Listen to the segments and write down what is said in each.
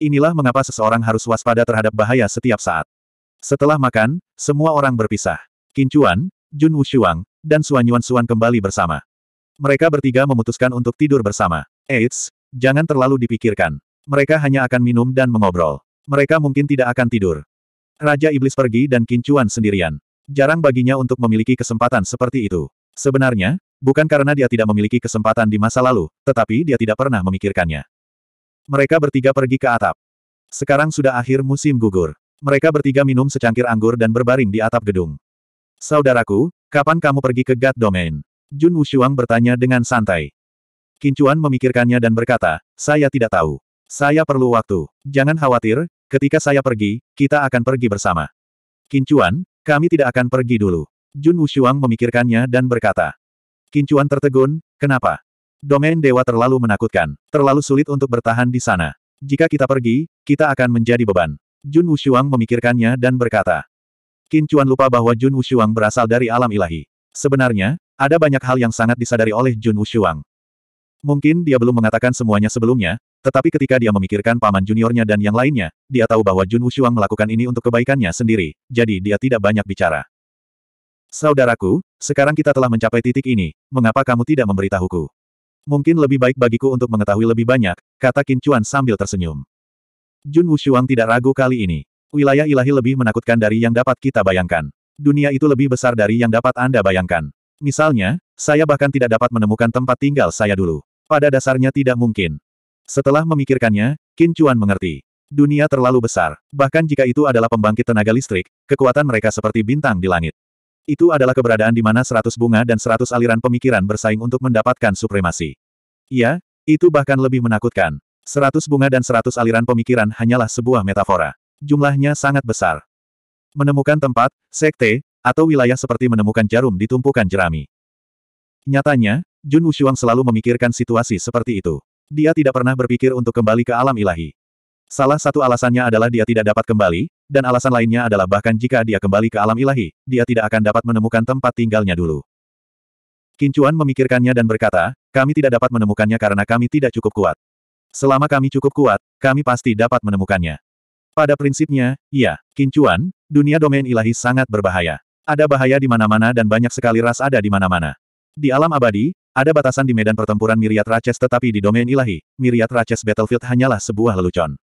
Inilah mengapa seseorang harus waspada terhadap bahaya setiap saat. Setelah makan, semua orang berpisah. Kincuan, Jun Wushuang, dan Suan Yuan Suan kembali bersama. Mereka bertiga memutuskan untuk tidur bersama. Eits, jangan terlalu dipikirkan. Mereka hanya akan minum dan mengobrol. Mereka mungkin tidak akan tidur. Raja Iblis pergi dan Kincuan sendirian. Jarang baginya untuk memiliki kesempatan seperti itu. Sebenarnya, bukan karena dia tidak memiliki kesempatan di masa lalu, tetapi dia tidak pernah memikirkannya. Mereka bertiga pergi ke atap. Sekarang sudah akhir musim gugur. Mereka bertiga minum secangkir anggur dan berbaring di atap gedung. Saudaraku, kapan kamu pergi ke God Domain? Jun Wushuang bertanya dengan santai. Kincuan memikirkannya dan berkata, saya tidak tahu. Saya perlu waktu. Jangan khawatir, ketika saya pergi, kita akan pergi bersama. Kincuan, kami tidak akan pergi dulu. Jun Wushuang memikirkannya dan berkata. Kincuan tertegun, kenapa? Domain dewa terlalu menakutkan, terlalu sulit untuk bertahan di sana. Jika kita pergi, kita akan menjadi beban. Jun Wushuang memikirkannya dan berkata. Qin Chuan lupa bahwa Jun Wushuang berasal dari alam ilahi. Sebenarnya, ada banyak hal yang sangat disadari oleh Jun Wushuang. Mungkin dia belum mengatakan semuanya sebelumnya, tetapi ketika dia memikirkan paman juniornya dan yang lainnya, dia tahu bahwa Jun Wushuang melakukan ini untuk kebaikannya sendiri, jadi dia tidak banyak bicara. Saudaraku, sekarang kita telah mencapai titik ini, mengapa kamu tidak memberitahuku? Mungkin lebih baik bagiku untuk mengetahui lebih banyak, kata Qin Chuan sambil tersenyum. Jun Wushuang tidak ragu kali ini. Wilayah ilahi lebih menakutkan dari yang dapat kita bayangkan. Dunia itu lebih besar dari yang dapat Anda bayangkan. Misalnya, saya bahkan tidak dapat menemukan tempat tinggal saya dulu. Pada dasarnya tidak mungkin. Setelah memikirkannya, Qin Chuan mengerti. Dunia terlalu besar. Bahkan jika itu adalah pembangkit tenaga listrik, kekuatan mereka seperti bintang di langit. Itu adalah keberadaan di mana seratus bunga dan seratus aliran pemikiran bersaing untuk mendapatkan supremasi. Iya, itu bahkan lebih menakutkan. Seratus bunga dan seratus aliran pemikiran hanyalah sebuah metafora. Jumlahnya sangat besar. Menemukan tempat, sekte, atau wilayah seperti menemukan jarum di tumpukan jerami. Nyatanya, Jun Wushuang selalu memikirkan situasi seperti itu. Dia tidak pernah berpikir untuk kembali ke alam ilahi. Salah satu alasannya adalah dia tidak dapat kembali, dan alasan lainnya adalah bahkan jika dia kembali ke alam ilahi, dia tidak akan dapat menemukan tempat tinggalnya dulu. Kincuan memikirkannya dan berkata, kami tidak dapat menemukannya karena kami tidak cukup kuat. Selama kami cukup kuat, kami pasti dapat menemukannya. Pada prinsipnya, ya, Kincuan, dunia domain ilahi sangat berbahaya. Ada bahaya di mana-mana dan banyak sekali ras ada di mana-mana. Di alam abadi, ada batasan di medan pertempuran Miriat Races tetapi di domain ilahi, Miriat Races Battlefield hanyalah sebuah lelucon.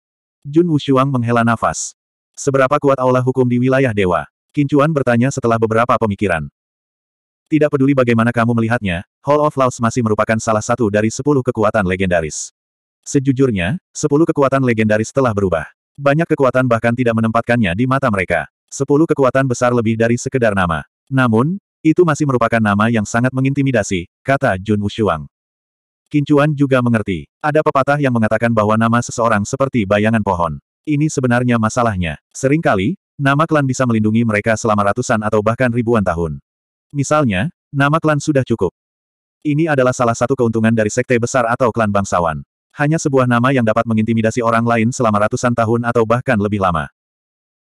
Jun Wushuang menghela nafas. Seberapa kuat aula hukum di wilayah dewa? Kincuan bertanya setelah beberapa pemikiran. Tidak peduli bagaimana kamu melihatnya, Hall of Laws masih merupakan salah satu dari sepuluh kekuatan legendaris. Sejujurnya, sepuluh kekuatan legendaris telah berubah. Banyak kekuatan bahkan tidak menempatkannya di mata mereka. Sepuluh kekuatan besar lebih dari sekedar nama. Namun, itu masih merupakan nama yang sangat mengintimidasi, kata Jun Wushuang. Kincuan juga mengerti. Ada pepatah yang mengatakan bahwa nama seseorang seperti bayangan pohon. Ini sebenarnya masalahnya. Seringkali, nama klan bisa melindungi mereka selama ratusan atau bahkan ribuan tahun. Misalnya, nama klan sudah cukup. Ini adalah salah satu keuntungan dari sekte besar atau klan bangsawan. Hanya sebuah nama yang dapat mengintimidasi orang lain selama ratusan tahun atau bahkan lebih lama.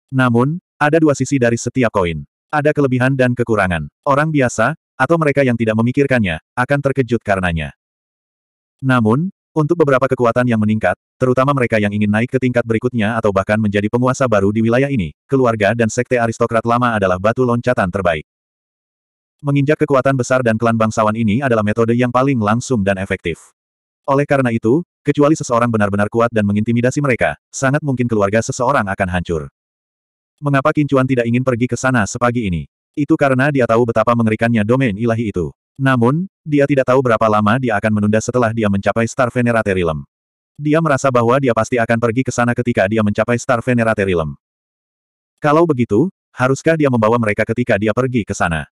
Namun, ada dua sisi dari setiap koin. Ada kelebihan dan kekurangan. Orang biasa, atau mereka yang tidak memikirkannya, akan terkejut karenanya. Namun, untuk beberapa kekuatan yang meningkat, terutama mereka yang ingin naik ke tingkat berikutnya atau bahkan menjadi penguasa baru di wilayah ini, keluarga dan sekte aristokrat lama adalah batu loncatan terbaik. Menginjak kekuatan besar dan klan bangsawan ini adalah metode yang paling langsung dan efektif. Oleh karena itu, kecuali seseorang benar-benar kuat dan mengintimidasi mereka, sangat mungkin keluarga seseorang akan hancur. Mengapa Kincuan tidak ingin pergi ke sana sepagi ini? Itu karena dia tahu betapa mengerikannya domain ilahi itu. Namun, dia tidak tahu berapa lama dia akan menunda setelah dia mencapai Star Venerate Realm. Dia merasa bahwa dia pasti akan pergi ke sana ketika dia mencapai Star Venerate Realm. Kalau begitu, haruskah dia membawa mereka ketika dia pergi ke sana?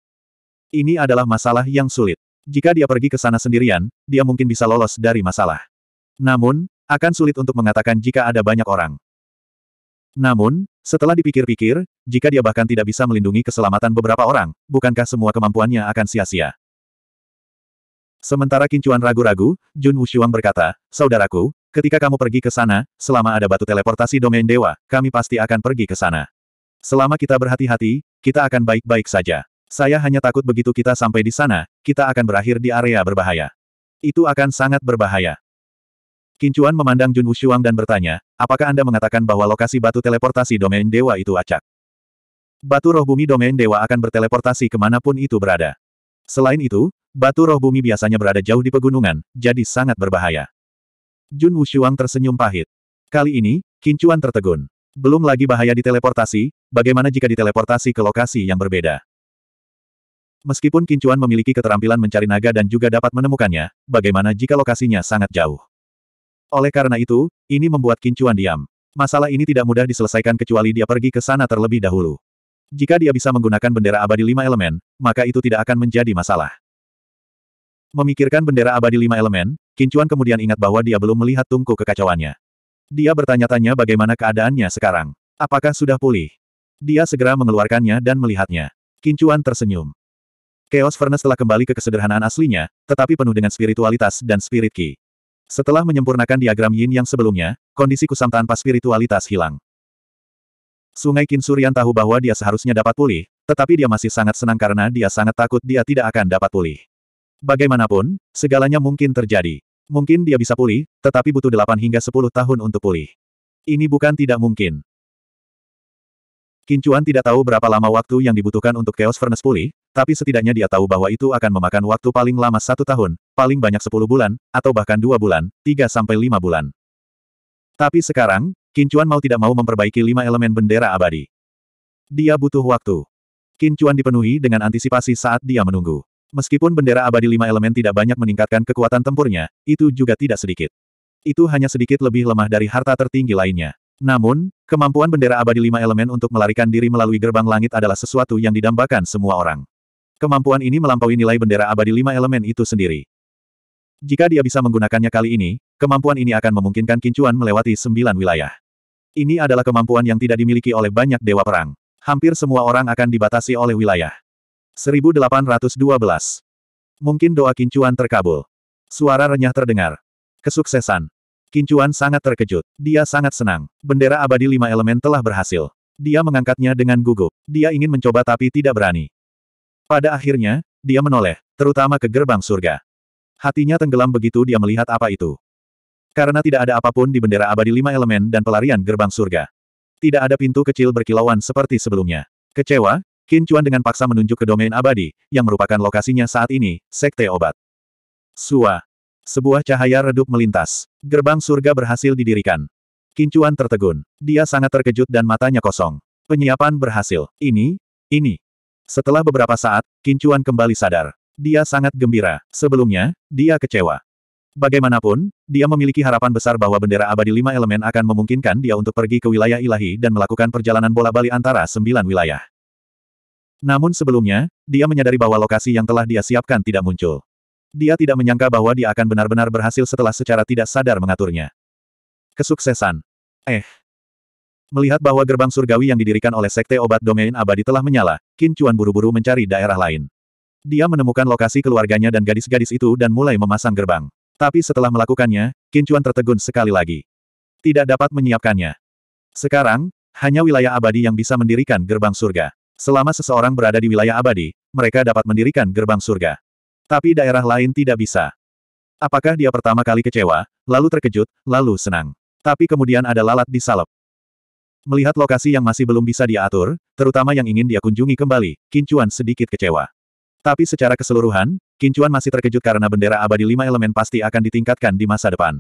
Ini adalah masalah yang sulit. Jika dia pergi ke sana sendirian, dia mungkin bisa lolos dari masalah. Namun, akan sulit untuk mengatakan jika ada banyak orang. Namun, setelah dipikir-pikir, jika dia bahkan tidak bisa melindungi keselamatan beberapa orang, bukankah semua kemampuannya akan sia-sia? Sementara Kincuan ragu-ragu, Jun Wushuang berkata, Saudaraku, ketika kamu pergi ke sana, selama ada batu teleportasi domain dewa, kami pasti akan pergi ke sana. Selama kita berhati-hati, kita akan baik-baik saja. Saya hanya takut begitu kita sampai di sana, kita akan berakhir di area berbahaya. Itu akan sangat berbahaya. Kincuan memandang Jun Wushuang dan bertanya, apakah Anda mengatakan bahwa lokasi batu teleportasi domain dewa itu acak? Batu roh bumi domain dewa akan berteleportasi kemanapun itu berada. Selain itu, Batu roh bumi biasanya berada jauh di pegunungan, jadi sangat berbahaya. Jun Wushuang tersenyum pahit. Kali ini, Kincuan tertegun. Belum lagi bahaya diteleportasi, bagaimana jika diteleportasi ke lokasi yang berbeda? Meskipun Kincuan memiliki keterampilan mencari naga dan juga dapat menemukannya, bagaimana jika lokasinya sangat jauh? Oleh karena itu, ini membuat Kincuan diam. Masalah ini tidak mudah diselesaikan kecuali dia pergi ke sana terlebih dahulu. Jika dia bisa menggunakan bendera abadi lima elemen, maka itu tidak akan menjadi masalah. Memikirkan bendera abadi lima elemen, Kincuan kemudian ingat bahwa dia belum melihat tungku kekacauannya. Dia bertanya-tanya bagaimana keadaannya sekarang. Apakah sudah pulih? Dia segera mengeluarkannya dan melihatnya. Kincuan tersenyum. Chaos Furnace telah kembali ke kesederhanaan aslinya, tetapi penuh dengan spiritualitas dan spirit ki. Setelah menyempurnakan diagram yin yang sebelumnya, kondisi kusam tanpa spiritualitas hilang. Sungai Kinsurian tahu bahwa dia seharusnya dapat pulih, tetapi dia masih sangat senang karena dia sangat takut dia tidak akan dapat pulih. Bagaimanapun, segalanya mungkin terjadi. Mungkin dia bisa pulih, tetapi butuh 8 hingga 10 tahun untuk pulih. Ini bukan tidak mungkin. Kincuan tidak tahu berapa lama waktu yang dibutuhkan untuk Chaos Furnace pulih, tapi setidaknya dia tahu bahwa itu akan memakan waktu paling lama satu tahun, paling banyak 10 bulan, atau bahkan dua bulan, 3 sampai 5 bulan. Tapi sekarang, Kincuan mau tidak mau memperbaiki lima elemen bendera abadi. Dia butuh waktu. Kincuan dipenuhi dengan antisipasi saat dia menunggu. Meskipun bendera abadi lima elemen tidak banyak meningkatkan kekuatan tempurnya, itu juga tidak sedikit. Itu hanya sedikit lebih lemah dari harta tertinggi lainnya. Namun, kemampuan bendera abadi lima elemen untuk melarikan diri melalui gerbang langit adalah sesuatu yang didambakan semua orang. Kemampuan ini melampaui nilai bendera abadi lima elemen itu sendiri. Jika dia bisa menggunakannya kali ini, kemampuan ini akan memungkinkan Kincuan melewati sembilan wilayah. Ini adalah kemampuan yang tidak dimiliki oleh banyak dewa perang. Hampir semua orang akan dibatasi oleh wilayah. 1812. Mungkin doa Kincuan terkabul. Suara renyah terdengar. Kesuksesan. Kincuan sangat terkejut. Dia sangat senang. Bendera abadi lima elemen telah berhasil. Dia mengangkatnya dengan gugup. Dia ingin mencoba tapi tidak berani. Pada akhirnya, dia menoleh, terutama ke gerbang surga. Hatinya tenggelam begitu dia melihat apa itu. Karena tidak ada apapun di bendera abadi lima elemen dan pelarian gerbang surga. Tidak ada pintu kecil berkilauan seperti sebelumnya. Kecewa, Qin Chuan dengan paksa menunjuk ke domain abadi, yang merupakan lokasinya saat ini, Sekte Obat. Sua. Sebuah cahaya redup melintas. Gerbang surga berhasil didirikan. Qin Chuan tertegun. Dia sangat terkejut dan matanya kosong. Penyiapan berhasil. Ini, ini. Setelah beberapa saat, Qin Chuan kembali sadar. Dia sangat gembira. Sebelumnya, dia kecewa. Bagaimanapun, dia memiliki harapan besar bahwa bendera abadi lima elemen akan memungkinkan dia untuk pergi ke wilayah ilahi dan melakukan perjalanan bola bali antara sembilan wilayah. Namun sebelumnya, dia menyadari bahwa lokasi yang telah dia siapkan tidak muncul. Dia tidak menyangka bahwa dia akan benar-benar berhasil setelah secara tidak sadar mengaturnya. Kesuksesan. Eh. Melihat bahwa gerbang surgawi yang didirikan oleh Sekte Obat Domain Abadi telah menyala, Qin Chuan buru-buru mencari daerah lain. Dia menemukan lokasi keluarganya dan gadis-gadis itu dan mulai memasang gerbang. Tapi setelah melakukannya, Qin Chuan tertegun sekali lagi. Tidak dapat menyiapkannya. Sekarang, hanya wilayah abadi yang bisa mendirikan gerbang surga. Selama seseorang berada di wilayah abadi, mereka dapat mendirikan gerbang surga. Tapi daerah lain tidak bisa. Apakah dia pertama kali kecewa, lalu terkejut, lalu senang. Tapi kemudian ada lalat di salep. Melihat lokasi yang masih belum bisa diatur, terutama yang ingin dia kunjungi kembali, Kincuan sedikit kecewa. Tapi secara keseluruhan, Kincuan masih terkejut karena bendera abadi lima elemen pasti akan ditingkatkan di masa depan.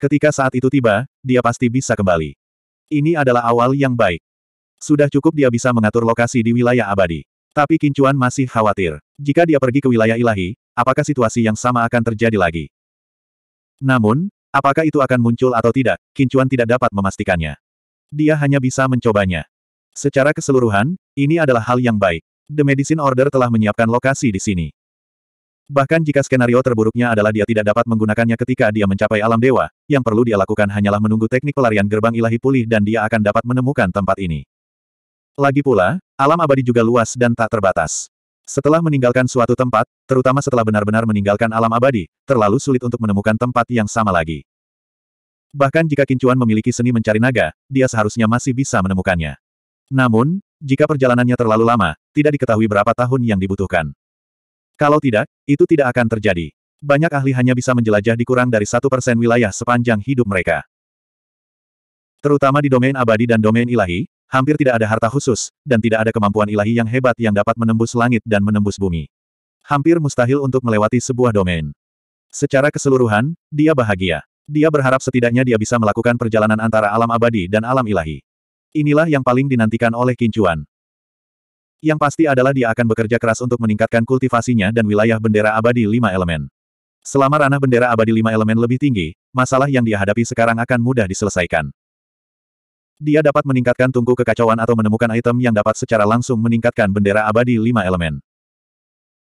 Ketika saat itu tiba, dia pasti bisa kembali. Ini adalah awal yang baik. Sudah cukup dia bisa mengatur lokasi di wilayah abadi. Tapi Kincuan masih khawatir. Jika dia pergi ke wilayah ilahi, apakah situasi yang sama akan terjadi lagi? Namun, apakah itu akan muncul atau tidak, Kincuan tidak dapat memastikannya. Dia hanya bisa mencobanya. Secara keseluruhan, ini adalah hal yang baik. The Medicine Order telah menyiapkan lokasi di sini. Bahkan jika skenario terburuknya adalah dia tidak dapat menggunakannya ketika dia mencapai alam dewa, yang perlu dia lakukan hanyalah menunggu teknik pelarian gerbang ilahi pulih dan dia akan dapat menemukan tempat ini. Lagi pula, alam abadi juga luas dan tak terbatas. Setelah meninggalkan suatu tempat, terutama setelah benar-benar meninggalkan alam abadi, terlalu sulit untuk menemukan tempat yang sama lagi. Bahkan jika Kincuan memiliki seni mencari naga, dia seharusnya masih bisa menemukannya. Namun, jika perjalanannya terlalu lama, tidak diketahui berapa tahun yang dibutuhkan. Kalau tidak, itu tidak akan terjadi. Banyak ahli hanya bisa menjelajah di kurang dari satu persen wilayah sepanjang hidup mereka. Terutama di domain abadi dan domain ilahi, Hampir tidak ada harta khusus, dan tidak ada kemampuan ilahi yang hebat yang dapat menembus langit dan menembus bumi. Hampir mustahil untuk melewati sebuah domain. Secara keseluruhan, dia bahagia. Dia berharap setidaknya dia bisa melakukan perjalanan antara alam abadi dan alam ilahi. Inilah yang paling dinantikan oleh Kincuan. Yang pasti adalah dia akan bekerja keras untuk meningkatkan kultivasinya dan wilayah bendera abadi lima elemen. Selama ranah bendera abadi lima elemen lebih tinggi, masalah yang dihadapi sekarang akan mudah diselesaikan. Dia dapat meningkatkan tungku kekacauan atau menemukan item yang dapat secara langsung meningkatkan bendera abadi lima elemen.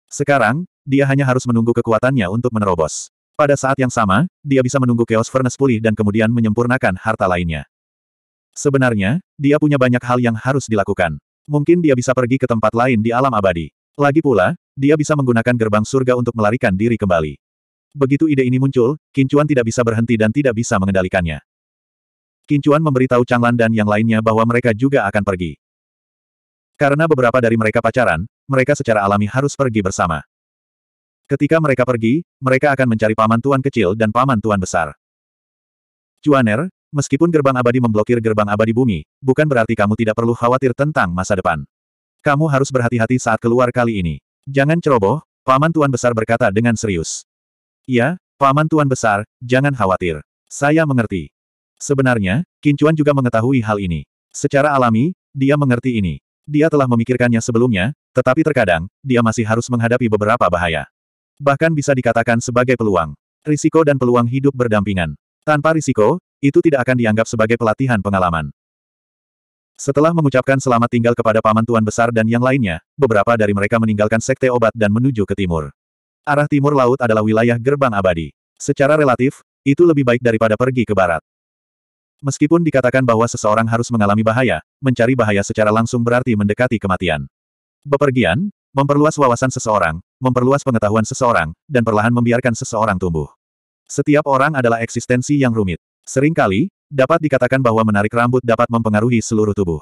Sekarang, dia hanya harus menunggu kekuatannya untuk menerobos. Pada saat yang sama, dia bisa menunggu Chaos Furnace pulih dan kemudian menyempurnakan harta lainnya. Sebenarnya, dia punya banyak hal yang harus dilakukan. Mungkin dia bisa pergi ke tempat lain di alam abadi. Lagi pula, dia bisa menggunakan gerbang surga untuk melarikan diri kembali. Begitu ide ini muncul, Kincuan tidak bisa berhenti dan tidak bisa mengendalikannya. Kincuan memberitahu Changlan dan yang lainnya bahwa mereka juga akan pergi. Karena beberapa dari mereka pacaran, mereka secara alami harus pergi bersama. Ketika mereka pergi, mereka akan mencari paman tuan kecil dan paman tuan besar. Cuaner, meskipun gerbang abadi memblokir gerbang abadi bumi, bukan berarti kamu tidak perlu khawatir tentang masa depan. Kamu harus berhati-hati saat keluar kali ini. Jangan ceroboh, Paman Tuan Besar berkata dengan serius. Ya, Paman Tuan Besar, jangan khawatir. Saya mengerti. Sebenarnya, Kincuan juga mengetahui hal ini. Secara alami, dia mengerti ini. Dia telah memikirkannya sebelumnya, tetapi terkadang, dia masih harus menghadapi beberapa bahaya. Bahkan bisa dikatakan sebagai peluang. Risiko dan peluang hidup berdampingan. Tanpa risiko, itu tidak akan dianggap sebagai pelatihan pengalaman. Setelah mengucapkan selamat tinggal kepada Paman Tuan Besar dan yang lainnya, beberapa dari mereka meninggalkan sekte obat dan menuju ke timur. Arah timur laut adalah wilayah gerbang abadi. Secara relatif, itu lebih baik daripada pergi ke barat. Meskipun dikatakan bahwa seseorang harus mengalami bahaya, mencari bahaya secara langsung berarti mendekati kematian. Bepergian, memperluas wawasan seseorang, memperluas pengetahuan seseorang, dan perlahan membiarkan seseorang tumbuh. Setiap orang adalah eksistensi yang rumit. Seringkali, dapat dikatakan bahwa menarik rambut dapat mempengaruhi seluruh tubuh.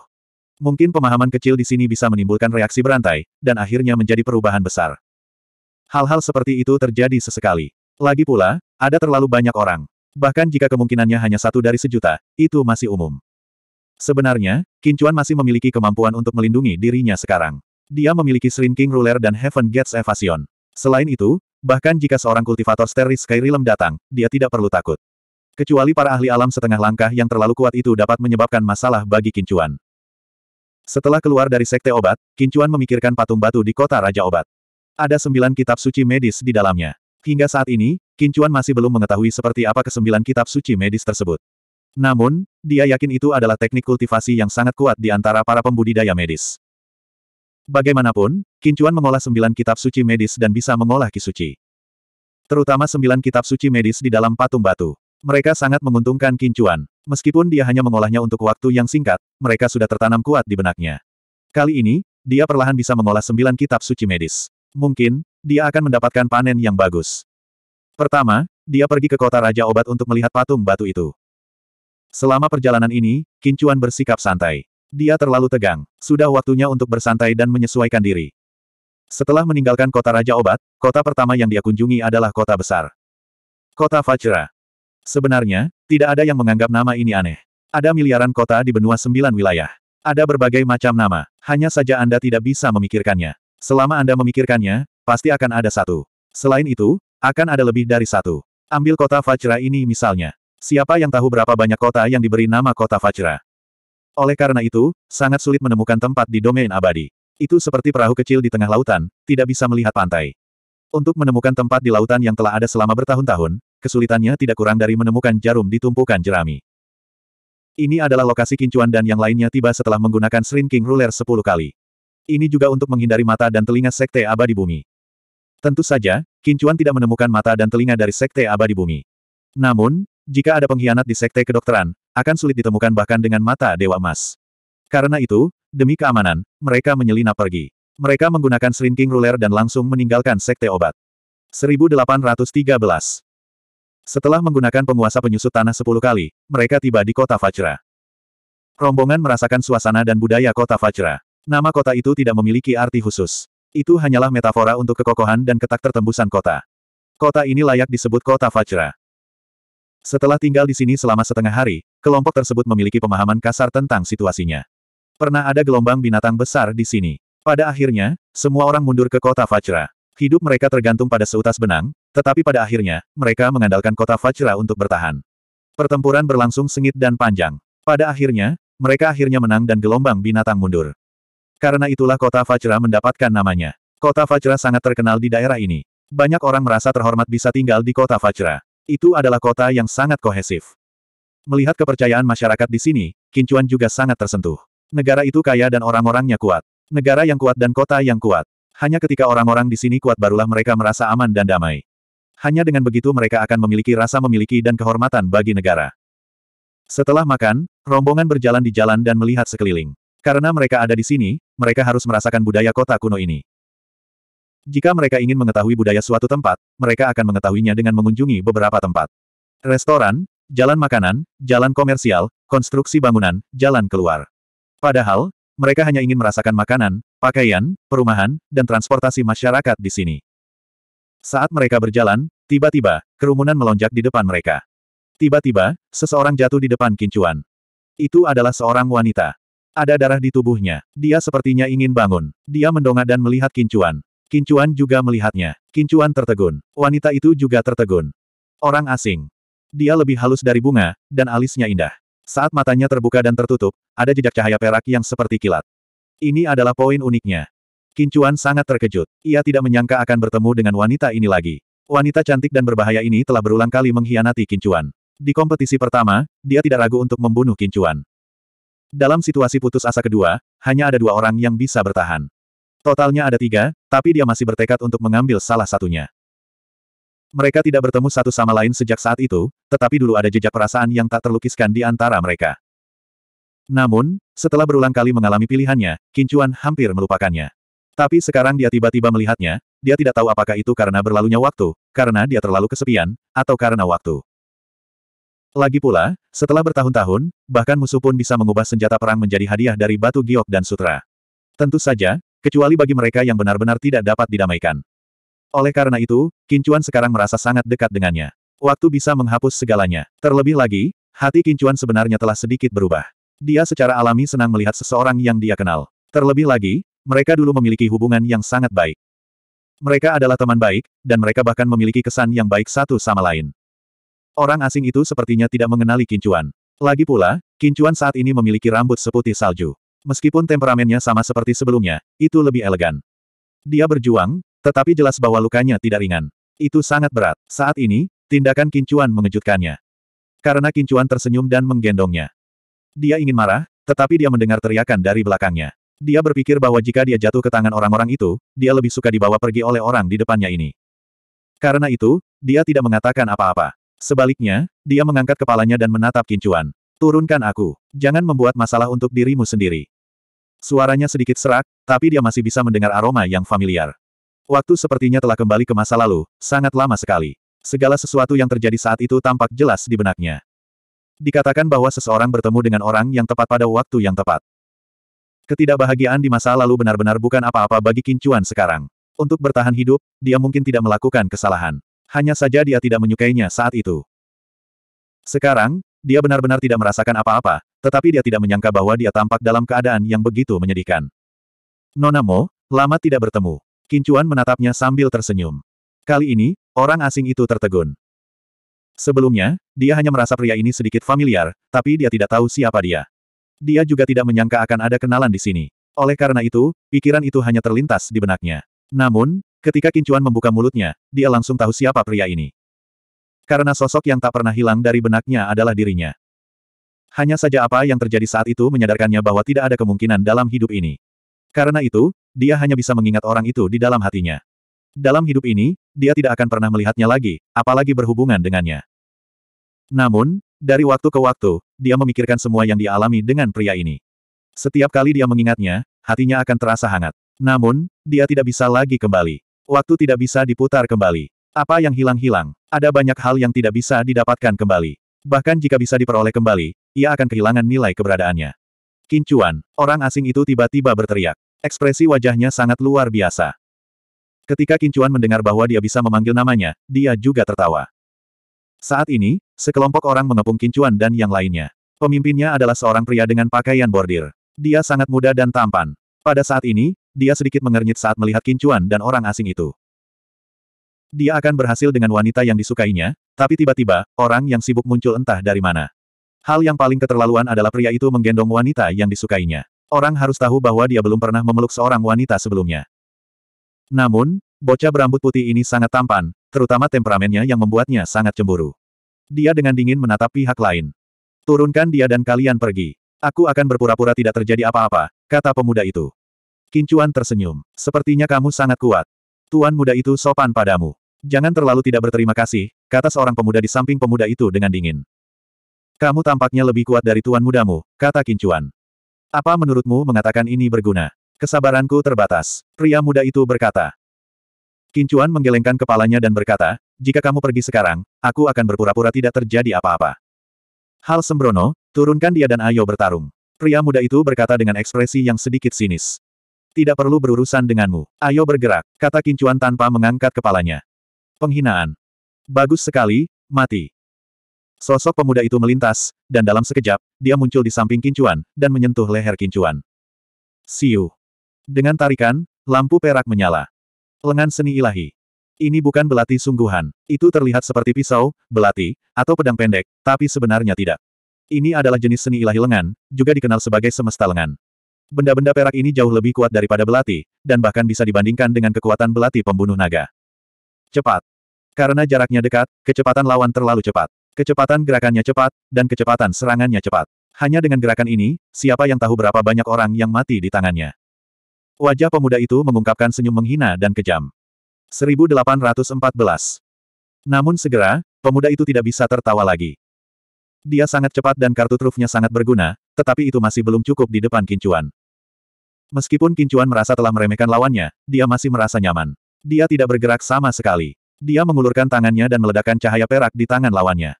Mungkin pemahaman kecil di sini bisa menimbulkan reaksi berantai, dan akhirnya menjadi perubahan besar. Hal-hal seperti itu terjadi sesekali. Lagi pula, ada terlalu banyak orang. Bahkan jika kemungkinannya hanya satu dari sejuta, itu masih umum. Sebenarnya, Kincuan masih memiliki kemampuan untuk melindungi dirinya sekarang. Dia memiliki Shrinking Ruler dan Heaven Gates Evasion. Selain itu, bahkan jika seorang kultivator Steris Skyrim datang, dia tidak perlu takut. Kecuali para ahli alam setengah langkah yang terlalu kuat itu dapat menyebabkan masalah bagi Kincuan. Setelah keluar dari sekte obat, Kincuan memikirkan patung batu di kota Raja Obat. Ada sembilan kitab suci medis di dalamnya. Hingga saat ini, Kincuan masih belum mengetahui seperti apa kesembilan kitab suci medis tersebut. Namun, dia yakin itu adalah teknik kultivasi yang sangat kuat di antara para pembudidaya medis. Bagaimanapun, Kincuan mengolah sembilan kitab suci medis dan bisa mengolah kisuci. Terutama sembilan kitab suci medis di dalam patung batu. Mereka sangat menguntungkan Kincuan. Meskipun dia hanya mengolahnya untuk waktu yang singkat, mereka sudah tertanam kuat di benaknya. Kali ini, dia perlahan bisa mengolah sembilan kitab suci medis. Mungkin, dia akan mendapatkan panen yang bagus. Pertama, dia pergi ke kota Raja Obat untuk melihat patung batu itu. Selama perjalanan ini, Kincuan bersikap santai. Dia terlalu tegang. Sudah waktunya untuk bersantai dan menyesuaikan diri. Setelah meninggalkan kota Raja Obat, kota pertama yang dia kunjungi adalah kota besar. Kota Fajra. Sebenarnya, tidak ada yang menganggap nama ini aneh. Ada miliaran kota di benua sembilan wilayah. Ada berbagai macam nama, hanya saja Anda tidak bisa memikirkannya. Selama Anda memikirkannya, Pasti akan ada satu. Selain itu, akan ada lebih dari satu. Ambil kota Fajra ini misalnya. Siapa yang tahu berapa banyak kota yang diberi nama kota Fajra? Oleh karena itu, sangat sulit menemukan tempat di domain abadi. Itu seperti perahu kecil di tengah lautan, tidak bisa melihat pantai. Untuk menemukan tempat di lautan yang telah ada selama bertahun-tahun, kesulitannya tidak kurang dari menemukan jarum di tumpukan jerami. Ini adalah lokasi kincuan dan yang lainnya tiba setelah menggunakan shrinking ruler 10 kali. Ini juga untuk menghindari mata dan telinga sekte abadi bumi. Tentu saja, Kincuan tidak menemukan mata dan telinga dari Sekte Abadi Bumi. Namun, jika ada pengkhianat di Sekte Kedokteran, akan sulit ditemukan bahkan dengan mata Dewa Emas. Karena itu, demi keamanan, mereka menyelinap pergi. Mereka menggunakan shrinking ruler dan langsung meninggalkan Sekte Obat. 1813 Setelah menggunakan penguasa penyusut tanah 10 kali, mereka tiba di kota Fajra. Rombongan merasakan suasana dan budaya kota Fajra. Nama kota itu tidak memiliki arti khusus. Itu hanyalah metafora untuk kekokohan dan ketak tertembusan kota. Kota ini layak disebut kota Fajra. Setelah tinggal di sini selama setengah hari, kelompok tersebut memiliki pemahaman kasar tentang situasinya. Pernah ada gelombang binatang besar di sini. Pada akhirnya, semua orang mundur ke kota Fajra. Hidup mereka tergantung pada seutas benang, tetapi pada akhirnya, mereka mengandalkan kota Fajra untuk bertahan. Pertempuran berlangsung sengit dan panjang. Pada akhirnya, mereka akhirnya menang dan gelombang binatang mundur. Karena itulah kota Fajra mendapatkan namanya. Kota Fajra sangat terkenal di daerah ini. Banyak orang merasa terhormat bisa tinggal di kota Fajra. Itu adalah kota yang sangat kohesif. Melihat kepercayaan masyarakat di sini, Kincuan juga sangat tersentuh. Negara itu kaya dan orang-orangnya kuat. Negara yang kuat dan kota yang kuat. Hanya ketika orang-orang di sini kuat barulah mereka merasa aman dan damai. Hanya dengan begitu mereka akan memiliki rasa memiliki dan kehormatan bagi negara. Setelah makan, rombongan berjalan di jalan dan melihat sekeliling. Karena mereka ada di sini, mereka harus merasakan budaya kota kuno ini. Jika mereka ingin mengetahui budaya suatu tempat, mereka akan mengetahuinya dengan mengunjungi beberapa tempat. Restoran, jalan makanan, jalan komersial, konstruksi bangunan, jalan keluar. Padahal, mereka hanya ingin merasakan makanan, pakaian, perumahan, dan transportasi masyarakat di sini. Saat mereka berjalan, tiba-tiba, kerumunan melonjak di depan mereka. Tiba-tiba, seseorang jatuh di depan kincuan. Itu adalah seorang wanita. Ada darah di tubuhnya. Dia sepertinya ingin bangun. Dia mendongak dan melihat Kincuan. Kincuan juga melihatnya. Kincuan tertegun. Wanita itu juga tertegun. Orang asing. Dia lebih halus dari bunga, dan alisnya indah. Saat matanya terbuka dan tertutup, ada jejak cahaya perak yang seperti kilat. Ini adalah poin uniknya. Kincuan sangat terkejut. Ia tidak menyangka akan bertemu dengan wanita ini lagi. Wanita cantik dan berbahaya ini telah berulang kali mengkhianati Kincuan. Di kompetisi pertama, dia tidak ragu untuk membunuh Kincuan. Dalam situasi putus asa kedua, hanya ada dua orang yang bisa bertahan. Totalnya ada tiga, tapi dia masih bertekad untuk mengambil salah satunya. Mereka tidak bertemu satu sama lain sejak saat itu, tetapi dulu ada jejak perasaan yang tak terlukiskan di antara mereka. Namun, setelah berulang kali mengalami pilihannya, Kincuan hampir melupakannya. Tapi sekarang dia tiba-tiba melihatnya, dia tidak tahu apakah itu karena berlalunya waktu, karena dia terlalu kesepian, atau karena waktu. Lagi pula, setelah bertahun-tahun, bahkan musuh pun bisa mengubah senjata perang menjadi hadiah dari batu giok dan sutra. Tentu saja, kecuali bagi mereka yang benar-benar tidak dapat didamaikan. Oleh karena itu, Kincuan sekarang merasa sangat dekat dengannya. Waktu bisa menghapus segalanya. Terlebih lagi, hati Kincuan sebenarnya telah sedikit berubah. Dia secara alami senang melihat seseorang yang dia kenal. Terlebih lagi, mereka dulu memiliki hubungan yang sangat baik. Mereka adalah teman baik, dan mereka bahkan memiliki kesan yang baik satu sama lain. Orang asing itu sepertinya tidak mengenali Kincuan. Lagi pula, Kincuan saat ini memiliki rambut seputih salju. Meskipun temperamennya sama seperti sebelumnya, itu lebih elegan. Dia berjuang, tetapi jelas bahwa lukanya tidak ringan. Itu sangat berat. Saat ini, tindakan Kincuan mengejutkannya. Karena Kincuan tersenyum dan menggendongnya. Dia ingin marah, tetapi dia mendengar teriakan dari belakangnya. Dia berpikir bahwa jika dia jatuh ke tangan orang-orang itu, dia lebih suka dibawa pergi oleh orang di depannya ini. Karena itu, dia tidak mengatakan apa-apa. Sebaliknya, dia mengangkat kepalanya dan menatap kincuan. Turunkan aku. Jangan membuat masalah untuk dirimu sendiri. Suaranya sedikit serak, tapi dia masih bisa mendengar aroma yang familiar. Waktu sepertinya telah kembali ke masa lalu, sangat lama sekali. Segala sesuatu yang terjadi saat itu tampak jelas di benaknya. Dikatakan bahwa seseorang bertemu dengan orang yang tepat pada waktu yang tepat. Ketidakbahagiaan di masa lalu benar-benar bukan apa-apa bagi Kincuan sekarang. Untuk bertahan hidup, dia mungkin tidak melakukan kesalahan. Hanya saja dia tidak menyukainya saat itu. Sekarang, dia benar-benar tidak merasakan apa-apa, tetapi dia tidak menyangka bahwa dia tampak dalam keadaan yang begitu menyedihkan. Nonamo, lama tidak bertemu. Kincuan menatapnya sambil tersenyum. Kali ini, orang asing itu tertegun. Sebelumnya, dia hanya merasa pria ini sedikit familiar, tapi dia tidak tahu siapa dia. Dia juga tidak menyangka akan ada kenalan di sini. Oleh karena itu, pikiran itu hanya terlintas di benaknya. Namun, Ketika Kincuan membuka mulutnya, dia langsung tahu siapa pria ini. Karena sosok yang tak pernah hilang dari benaknya adalah dirinya. Hanya saja apa yang terjadi saat itu menyadarkannya bahwa tidak ada kemungkinan dalam hidup ini. Karena itu, dia hanya bisa mengingat orang itu di dalam hatinya. Dalam hidup ini, dia tidak akan pernah melihatnya lagi, apalagi berhubungan dengannya. Namun, dari waktu ke waktu, dia memikirkan semua yang dialami dengan pria ini. Setiap kali dia mengingatnya, hatinya akan terasa hangat. Namun, dia tidak bisa lagi kembali. Waktu tidak bisa diputar kembali. Apa yang hilang-hilang, ada banyak hal yang tidak bisa didapatkan kembali. Bahkan jika bisa diperoleh kembali, ia akan kehilangan nilai keberadaannya. Kincuan, orang asing itu tiba-tiba berteriak. Ekspresi wajahnya sangat luar biasa. Ketika Kincuan mendengar bahwa dia bisa memanggil namanya, dia juga tertawa. Saat ini, sekelompok orang mengepung Kincuan dan yang lainnya. Pemimpinnya adalah seorang pria dengan pakaian bordir. Dia sangat muda dan tampan. Pada saat ini, dia sedikit mengernyit saat melihat kincuan dan orang asing itu. Dia akan berhasil dengan wanita yang disukainya, tapi tiba-tiba, orang yang sibuk muncul entah dari mana. Hal yang paling keterlaluan adalah pria itu menggendong wanita yang disukainya. Orang harus tahu bahwa dia belum pernah memeluk seorang wanita sebelumnya. Namun, bocah berambut putih ini sangat tampan, terutama temperamennya yang membuatnya sangat cemburu. Dia dengan dingin menatap pihak lain. Turunkan dia dan kalian pergi. Aku akan berpura-pura tidak terjadi apa-apa, kata pemuda itu. Kincuan tersenyum. Sepertinya kamu sangat kuat. Tuan muda itu sopan padamu. Jangan terlalu tidak berterima kasih, kata seorang pemuda di samping pemuda itu dengan dingin. Kamu tampaknya lebih kuat dari tuan mudamu, kata Kincuan. Apa menurutmu mengatakan ini berguna? Kesabaranku terbatas, pria muda itu berkata. Kincuan menggelengkan kepalanya dan berkata, jika kamu pergi sekarang, aku akan berpura-pura tidak terjadi apa-apa. Hal sembrono, turunkan dia dan ayo bertarung. Pria muda itu berkata dengan ekspresi yang sedikit sinis. Tidak perlu berurusan denganmu. Ayo bergerak, kata Kincuan tanpa mengangkat kepalanya. Penghinaan. Bagus sekali, mati. Sosok pemuda itu melintas, dan dalam sekejap, dia muncul di samping Kincuan, dan menyentuh leher Kincuan. Siu. Dengan tarikan, lampu perak menyala. Lengan seni ilahi. Ini bukan belati sungguhan. Itu terlihat seperti pisau, belati, atau pedang pendek, tapi sebenarnya tidak. Ini adalah jenis seni ilahi lengan, juga dikenal sebagai semesta lengan. Benda-benda perak ini jauh lebih kuat daripada belati, dan bahkan bisa dibandingkan dengan kekuatan belati pembunuh naga. Cepat. Karena jaraknya dekat, kecepatan lawan terlalu cepat. Kecepatan gerakannya cepat, dan kecepatan serangannya cepat. Hanya dengan gerakan ini, siapa yang tahu berapa banyak orang yang mati di tangannya. Wajah pemuda itu mengungkapkan senyum menghina dan kejam. 1814. Namun segera, pemuda itu tidak bisa tertawa lagi. Dia sangat cepat dan kartu trufnya sangat berguna, tetapi itu masih belum cukup di depan Kincuan. Meskipun Kincuan merasa telah meremehkan lawannya, dia masih merasa nyaman. Dia tidak bergerak sama sekali. Dia mengulurkan tangannya dan meledakkan cahaya perak di tangan lawannya.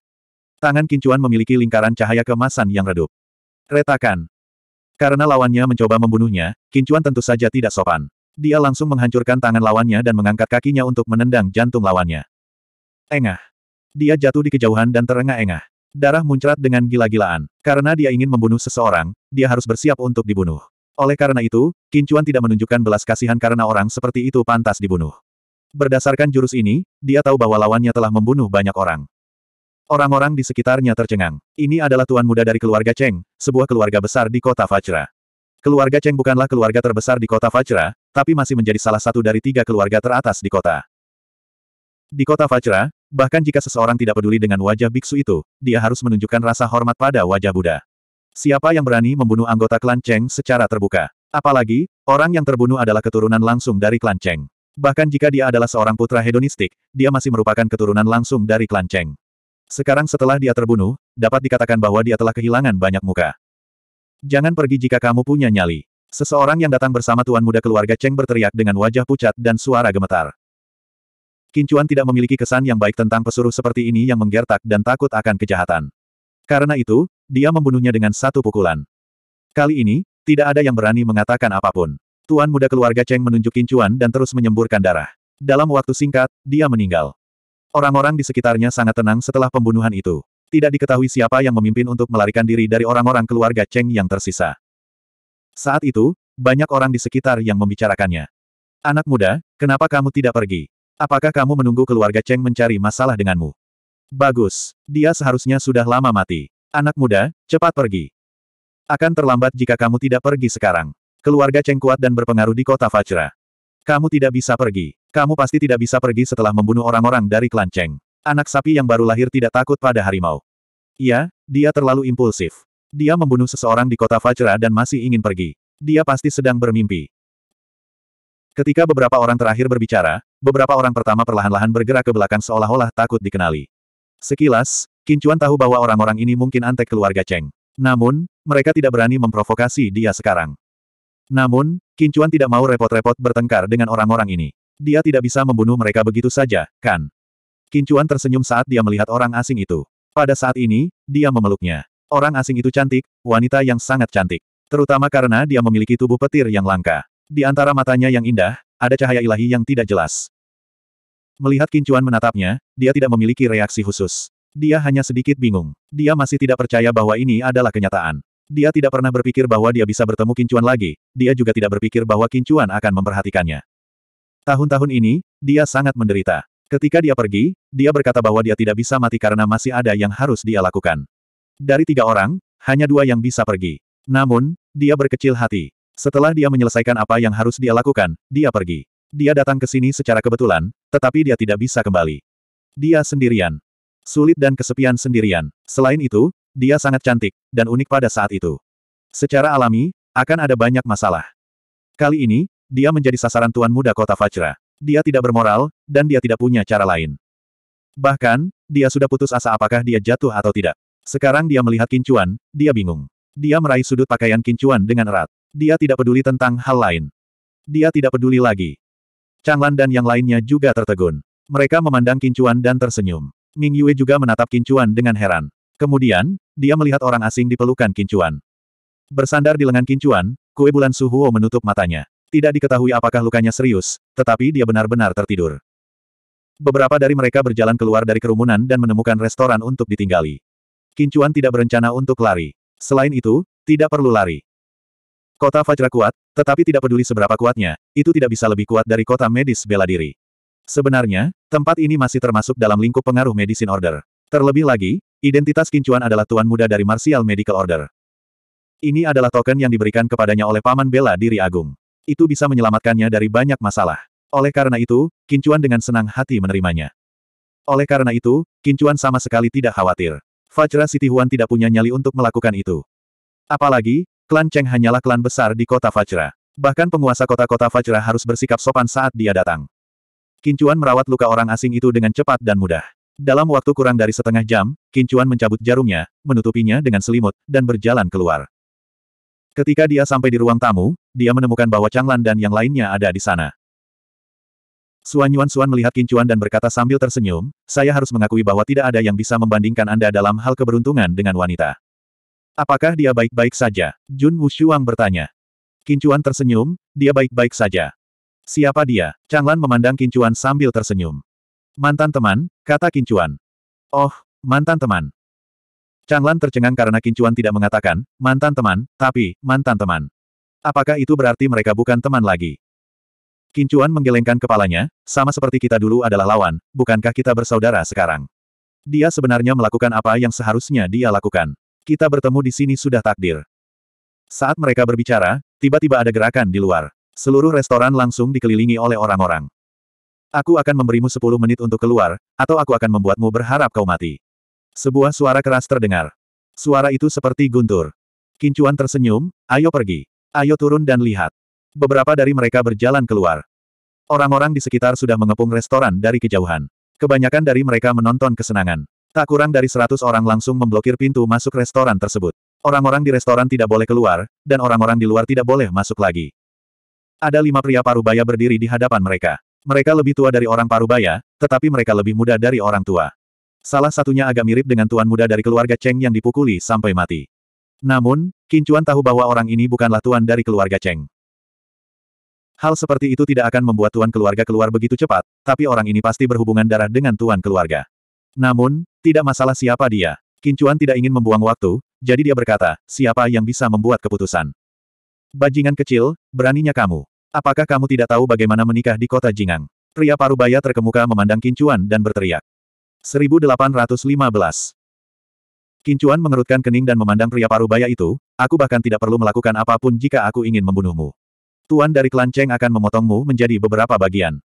Tangan Kincuan memiliki lingkaran cahaya kemasan yang redup. Retakan. Karena lawannya mencoba membunuhnya, Kincuan tentu saja tidak sopan. Dia langsung menghancurkan tangan lawannya dan mengangkat kakinya untuk menendang jantung lawannya. Engah. Dia jatuh di kejauhan dan terengah-engah. Darah muncrat dengan gila-gilaan. Karena dia ingin membunuh seseorang, dia harus bersiap untuk dibunuh. Oleh karena itu, Kincuan tidak menunjukkan belas kasihan karena orang seperti itu pantas dibunuh. Berdasarkan jurus ini, dia tahu bahwa lawannya telah membunuh banyak orang. Orang-orang di sekitarnya tercengang. Ini adalah tuan muda dari keluarga Cheng, sebuah keluarga besar di kota Fajra. Keluarga Cheng bukanlah keluarga terbesar di kota Fajra, tapi masih menjadi salah satu dari tiga keluarga teratas di kota. Di kota Fajra, Bahkan jika seseorang tidak peduli dengan wajah biksu itu, dia harus menunjukkan rasa hormat pada wajah Buddha. Siapa yang berani membunuh anggota klan Cheng secara terbuka? Apalagi, orang yang terbunuh adalah keturunan langsung dari klan Cheng. Bahkan jika dia adalah seorang putra hedonistik, dia masih merupakan keturunan langsung dari klan Cheng. Sekarang setelah dia terbunuh, dapat dikatakan bahwa dia telah kehilangan banyak muka. Jangan pergi jika kamu punya nyali. Seseorang yang datang bersama tuan muda keluarga Cheng berteriak dengan wajah pucat dan suara gemetar. Kincuan tidak memiliki kesan yang baik tentang pesuruh seperti ini yang menggertak dan takut akan kejahatan. Karena itu, dia membunuhnya dengan satu pukulan. Kali ini, tidak ada yang berani mengatakan apapun. Tuan muda keluarga Cheng menunjuk Kincuan dan terus menyemburkan darah. Dalam waktu singkat, dia meninggal. Orang-orang di sekitarnya sangat tenang setelah pembunuhan itu. Tidak diketahui siapa yang memimpin untuk melarikan diri dari orang-orang keluarga Cheng yang tersisa. Saat itu, banyak orang di sekitar yang membicarakannya. Anak muda, kenapa kamu tidak pergi? Apakah kamu menunggu keluarga Cheng mencari masalah denganmu? Bagus. Dia seharusnya sudah lama mati. Anak muda, cepat pergi. Akan terlambat jika kamu tidak pergi sekarang. Keluarga Cheng kuat dan berpengaruh di kota Fajra. Kamu tidak bisa pergi. Kamu pasti tidak bisa pergi setelah membunuh orang-orang dari klan Cheng. Anak sapi yang baru lahir tidak takut pada harimau. Iya, dia terlalu impulsif. Dia membunuh seseorang di kota Fajra dan masih ingin pergi. Dia pasti sedang bermimpi. Ketika beberapa orang terakhir berbicara, Beberapa orang pertama perlahan-lahan bergerak ke belakang seolah-olah takut dikenali. Sekilas, Kincuan tahu bahwa orang-orang ini mungkin antek keluarga Cheng. Namun, mereka tidak berani memprovokasi dia sekarang. Namun, Kincuan tidak mau repot-repot bertengkar dengan orang-orang ini. Dia tidak bisa membunuh mereka begitu saja, kan? Kincuan tersenyum saat dia melihat orang asing itu. Pada saat ini, dia memeluknya. Orang asing itu cantik, wanita yang sangat cantik. Terutama karena dia memiliki tubuh petir yang langka. Di antara matanya yang indah, ada cahaya ilahi yang tidak jelas. Melihat Kincuan menatapnya, dia tidak memiliki reaksi khusus. Dia hanya sedikit bingung. Dia masih tidak percaya bahwa ini adalah kenyataan. Dia tidak pernah berpikir bahwa dia bisa bertemu Kincuan lagi, dia juga tidak berpikir bahwa Kincuan akan memperhatikannya. Tahun-tahun ini, dia sangat menderita. Ketika dia pergi, dia berkata bahwa dia tidak bisa mati karena masih ada yang harus dia lakukan. Dari tiga orang, hanya dua yang bisa pergi. Namun, dia berkecil hati. Setelah dia menyelesaikan apa yang harus dia lakukan, dia pergi. Dia datang ke sini secara kebetulan, tetapi dia tidak bisa kembali. Dia sendirian. Sulit dan kesepian sendirian. Selain itu, dia sangat cantik, dan unik pada saat itu. Secara alami, akan ada banyak masalah. Kali ini, dia menjadi sasaran tuan muda kota Fajra. Dia tidak bermoral, dan dia tidak punya cara lain. Bahkan, dia sudah putus asa apakah dia jatuh atau tidak. Sekarang dia melihat kincuan, dia bingung. Dia meraih sudut pakaian kincuan dengan erat. Dia tidak peduli tentang hal lain. Dia tidak peduli lagi. Changlan dan yang lainnya juga tertegun. Mereka memandang Kincuan dan tersenyum. Ming Yue juga menatap Kincuan dengan heran. Kemudian, dia melihat orang asing di pelukan Kincuan. Bersandar di lengan Kincuan, kue bulan Suhuo menutup matanya. Tidak diketahui apakah lukanya serius, tetapi dia benar-benar tertidur. Beberapa dari mereka berjalan keluar dari kerumunan dan menemukan restoran untuk ditinggali. Kincuan tidak berencana untuk lari. Selain itu, tidak perlu lari. Kota Fajra kuat, tetapi tidak peduli seberapa kuatnya, itu tidak bisa lebih kuat dari kota medis bela diri. Sebenarnya, tempat ini masih termasuk dalam lingkup pengaruh Medicine Order. Terlebih lagi, identitas Kincuan adalah tuan muda dari Martial Medical Order. Ini adalah token yang diberikan kepadanya oleh Paman Bela Diri Agung. Itu bisa menyelamatkannya dari banyak masalah. Oleh karena itu, Kincuan dengan senang hati menerimanya. Oleh karena itu, Kincuan sama sekali tidak khawatir. Fajra Siti Huan tidak punya nyali untuk melakukan itu. Apalagi, Klan Cheng hanyalah klan besar di kota Fajra. Bahkan penguasa kota-kota Fajra harus bersikap sopan saat dia datang. Kincuan merawat luka orang asing itu dengan cepat dan mudah. Dalam waktu kurang dari setengah jam, Kincuan mencabut jarumnya, menutupinya dengan selimut, dan berjalan keluar. Ketika dia sampai di ruang tamu, dia menemukan bahwa Changlan dan yang lainnya ada di sana. Suan Yuan Suan melihat Kincuan dan berkata sambil tersenyum, saya harus mengakui bahwa tidak ada yang bisa membandingkan Anda dalam hal keberuntungan dengan wanita. Apakah dia baik-baik saja? Jun Wushuang bertanya. Kincuan tersenyum, dia baik-baik saja. Siapa dia? Changlan memandang Kincuan sambil tersenyum. Mantan teman, kata Kincuan. Oh, mantan teman. Changlan tercengang karena Kincuan tidak mengatakan, mantan teman, tapi, mantan teman. Apakah itu berarti mereka bukan teman lagi? Kincuan menggelengkan kepalanya, sama seperti kita dulu adalah lawan, bukankah kita bersaudara sekarang? Dia sebenarnya melakukan apa yang seharusnya dia lakukan. Kita bertemu di sini sudah takdir. Saat mereka berbicara, tiba-tiba ada gerakan di luar. Seluruh restoran langsung dikelilingi oleh orang-orang. Aku akan memberimu 10 menit untuk keluar, atau aku akan membuatmu berharap kau mati. Sebuah suara keras terdengar. Suara itu seperti guntur. Kincuan tersenyum, ayo pergi. Ayo turun dan lihat. Beberapa dari mereka berjalan keluar. Orang-orang di sekitar sudah mengepung restoran dari kejauhan. Kebanyakan dari mereka menonton kesenangan. Tak kurang dari seratus orang langsung memblokir pintu masuk restoran tersebut. Orang-orang di restoran tidak boleh keluar, dan orang-orang di luar tidak boleh masuk lagi. Ada lima pria parubaya berdiri di hadapan mereka. Mereka lebih tua dari orang parubaya, tetapi mereka lebih muda dari orang tua. Salah satunya agak mirip dengan tuan muda dari keluarga Cheng yang dipukuli sampai mati. Namun, Kincuan tahu bahwa orang ini bukanlah tuan dari keluarga Cheng. Hal seperti itu tidak akan membuat tuan keluarga keluar begitu cepat, tapi orang ini pasti berhubungan darah dengan tuan keluarga. Namun, tidak masalah siapa dia. Kincuan tidak ingin membuang waktu, jadi dia berkata, siapa yang bisa membuat keputusan? Bajingan kecil, beraninya kamu. Apakah kamu tidak tahu bagaimana menikah di kota Jingang? Pria parubaya terkemuka memandang Kincuan dan berteriak. 1815 Kincuan mengerutkan kening dan memandang pria parubaya itu, aku bahkan tidak perlu melakukan apapun jika aku ingin membunuhmu. Tuan dari klan akan memotongmu menjadi beberapa bagian.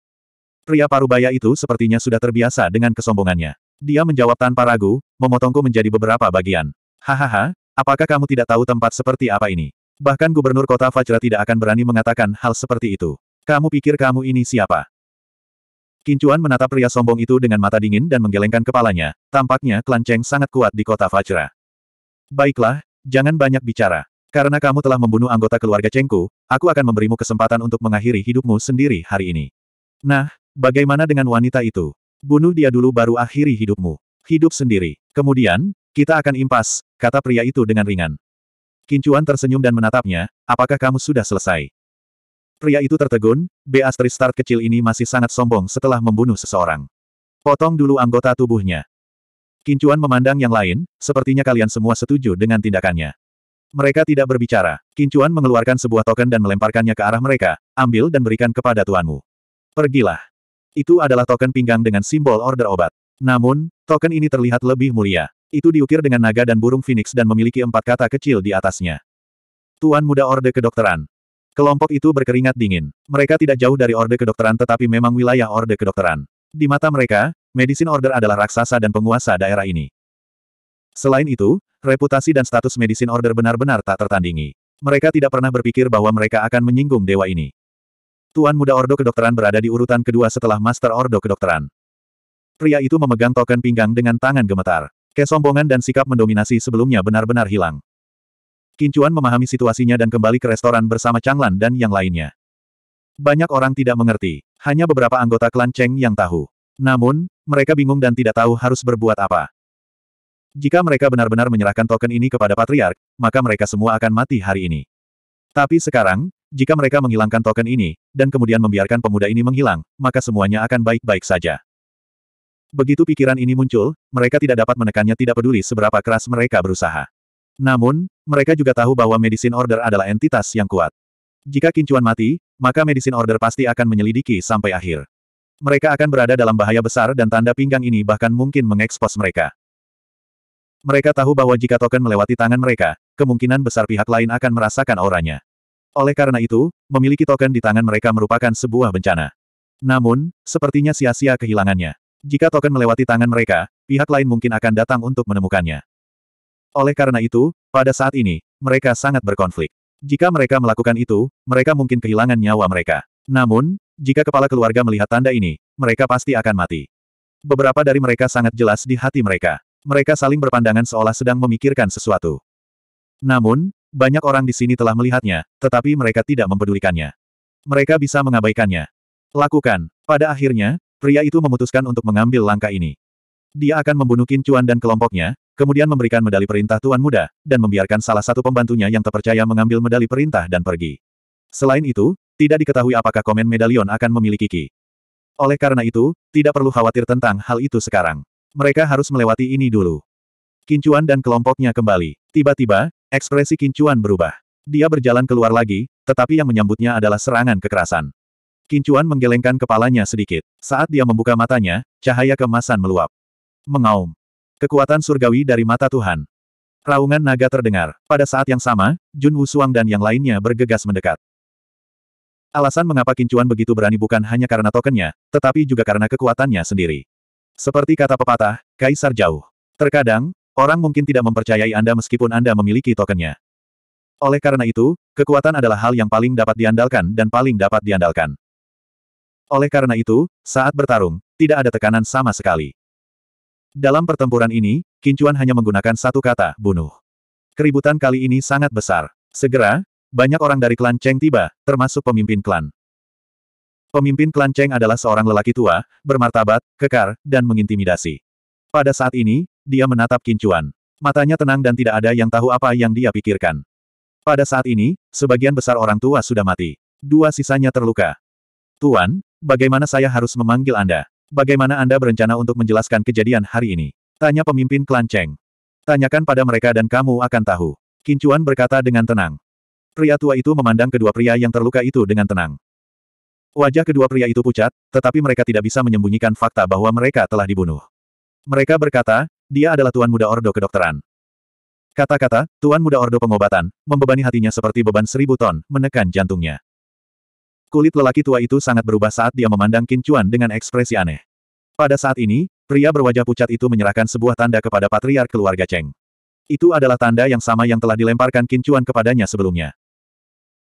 Pria parubaya itu sepertinya sudah terbiasa dengan kesombongannya. Dia menjawab tanpa ragu, memotongku menjadi beberapa bagian. Hahaha, apakah kamu tidak tahu tempat seperti apa ini? Bahkan gubernur kota Fajra tidak akan berani mengatakan hal seperti itu. Kamu pikir kamu ini siapa? Kincuan menatap pria sombong itu dengan mata dingin dan menggelengkan kepalanya. Tampaknya klan sangat kuat di kota Fajra. Baiklah, jangan banyak bicara. Karena kamu telah membunuh anggota keluarga Chengku, aku akan memberimu kesempatan untuk mengakhiri hidupmu sendiri hari ini. Nah, bagaimana dengan wanita itu? Bunuh dia dulu baru akhiri hidupmu. Hidup sendiri. Kemudian, kita akan impas, kata pria itu dengan ringan. Kincuan tersenyum dan menatapnya, apakah kamu sudah selesai? Pria itu tertegun, B. Start kecil ini masih sangat sombong setelah membunuh seseorang. Potong dulu anggota tubuhnya. Kincuan memandang yang lain, sepertinya kalian semua setuju dengan tindakannya. Mereka tidak berbicara. Kincuan mengeluarkan sebuah token dan melemparkannya ke arah mereka, ambil dan berikan kepada tuanmu. Pergilah. Itu adalah token pinggang dengan simbol order obat. Namun, token ini terlihat lebih mulia. Itu diukir dengan naga dan burung phoenix dan memiliki empat kata kecil di atasnya. Tuan Muda Orde Kedokteran. Kelompok itu berkeringat dingin. Mereka tidak jauh dari Orde Kedokteran tetapi memang wilayah Orde Kedokteran. Di mata mereka, Medicine Order adalah raksasa dan penguasa daerah ini. Selain itu, reputasi dan status Medicine Order benar-benar tak tertandingi. Mereka tidak pernah berpikir bahwa mereka akan menyinggung dewa ini. Tuan Muda Ordo Kedokteran berada di urutan kedua setelah Master Ordo Kedokteran. Pria itu memegang token pinggang dengan tangan gemetar. Kesombongan dan sikap mendominasi sebelumnya benar-benar hilang. Kincuan memahami situasinya dan kembali ke restoran bersama Changlan dan yang lainnya. Banyak orang tidak mengerti, hanya beberapa anggota klan Cheng yang tahu. Namun, mereka bingung dan tidak tahu harus berbuat apa. Jika mereka benar-benar menyerahkan token ini kepada Patriark, maka mereka semua akan mati hari ini. Tapi sekarang, jika mereka menghilangkan token ini, dan kemudian membiarkan pemuda ini menghilang, maka semuanya akan baik-baik saja. Begitu pikiran ini muncul, mereka tidak dapat menekannya tidak peduli seberapa keras mereka berusaha. Namun, mereka juga tahu bahwa Medicine Order adalah entitas yang kuat. Jika Kincuan mati, maka Medicine Order pasti akan menyelidiki sampai akhir. Mereka akan berada dalam bahaya besar dan tanda pinggang ini bahkan mungkin mengekspos mereka. Mereka tahu bahwa jika token melewati tangan mereka, kemungkinan besar pihak lain akan merasakan auranya. Oleh karena itu, memiliki token di tangan mereka merupakan sebuah bencana. Namun, sepertinya sia-sia kehilangannya. Jika token melewati tangan mereka, pihak lain mungkin akan datang untuk menemukannya. Oleh karena itu, pada saat ini, mereka sangat berkonflik. Jika mereka melakukan itu, mereka mungkin kehilangan nyawa mereka. Namun, jika kepala keluarga melihat tanda ini, mereka pasti akan mati. Beberapa dari mereka sangat jelas di hati mereka. Mereka saling berpandangan seolah sedang memikirkan sesuatu. Namun, banyak orang di sini telah melihatnya, tetapi mereka tidak mempedulikannya. Mereka bisa mengabaikannya. Lakukan. Pada akhirnya, pria itu memutuskan untuk mengambil langkah ini. Dia akan membunuh Kincuan dan kelompoknya, kemudian memberikan medali perintah Tuan Muda, dan membiarkan salah satu pembantunya yang terpercaya mengambil medali perintah dan pergi. Selain itu, tidak diketahui apakah komen medalion akan memiliki Ki. Oleh karena itu, tidak perlu khawatir tentang hal itu sekarang. Mereka harus melewati ini dulu. Kincuan dan kelompoknya kembali. Tiba-tiba, ekspresi Kincuan berubah. Dia berjalan keluar lagi, tetapi yang menyambutnya adalah serangan kekerasan. Kincuan menggelengkan kepalanya sedikit. Saat dia membuka matanya, cahaya kemasan meluap. Mengaum. Kekuatan surgawi dari mata Tuhan. Raungan naga terdengar. Pada saat yang sama, Jun Wusuang dan yang lainnya bergegas mendekat. Alasan mengapa Kincuan begitu berani bukan hanya karena tokennya, tetapi juga karena kekuatannya sendiri. Seperti kata pepatah, Kaisar jauh. Terkadang, Orang mungkin tidak mempercayai Anda meskipun Anda memiliki tokennya. Oleh karena itu, kekuatan adalah hal yang paling dapat diandalkan dan paling dapat diandalkan. Oleh karena itu, saat bertarung, tidak ada tekanan sama sekali. Dalam pertempuran ini, Kincuan hanya menggunakan satu kata, bunuh. Keributan kali ini sangat besar. Segera, banyak orang dari klan Cheng tiba, termasuk pemimpin klan. Pemimpin klan Cheng adalah seorang lelaki tua, bermartabat, kekar, dan mengintimidasi. Pada saat ini, dia menatap Kincuan. Matanya tenang dan tidak ada yang tahu apa yang dia pikirkan. Pada saat ini, sebagian besar orang tua sudah mati. Dua sisanya terluka. Tuan, bagaimana saya harus memanggil Anda? Bagaimana Anda berencana untuk menjelaskan kejadian hari ini? Tanya pemimpin klan Cheng. Tanyakan pada mereka dan kamu akan tahu. Kincuan berkata dengan tenang. Pria tua itu memandang kedua pria yang terluka itu dengan tenang. Wajah kedua pria itu pucat, tetapi mereka tidak bisa menyembunyikan fakta bahwa mereka telah dibunuh. Mereka berkata, dia adalah Tuan Muda Ordo Kedokteran. Kata-kata, Tuan Muda Ordo Pengobatan, membebani hatinya seperti beban seribu ton, menekan jantungnya. Kulit lelaki tua itu sangat berubah saat dia memandang Kincuan dengan ekspresi aneh. Pada saat ini, pria berwajah pucat itu menyerahkan sebuah tanda kepada patriark keluarga Cheng. Itu adalah tanda yang sama yang telah dilemparkan Kincuan kepadanya sebelumnya.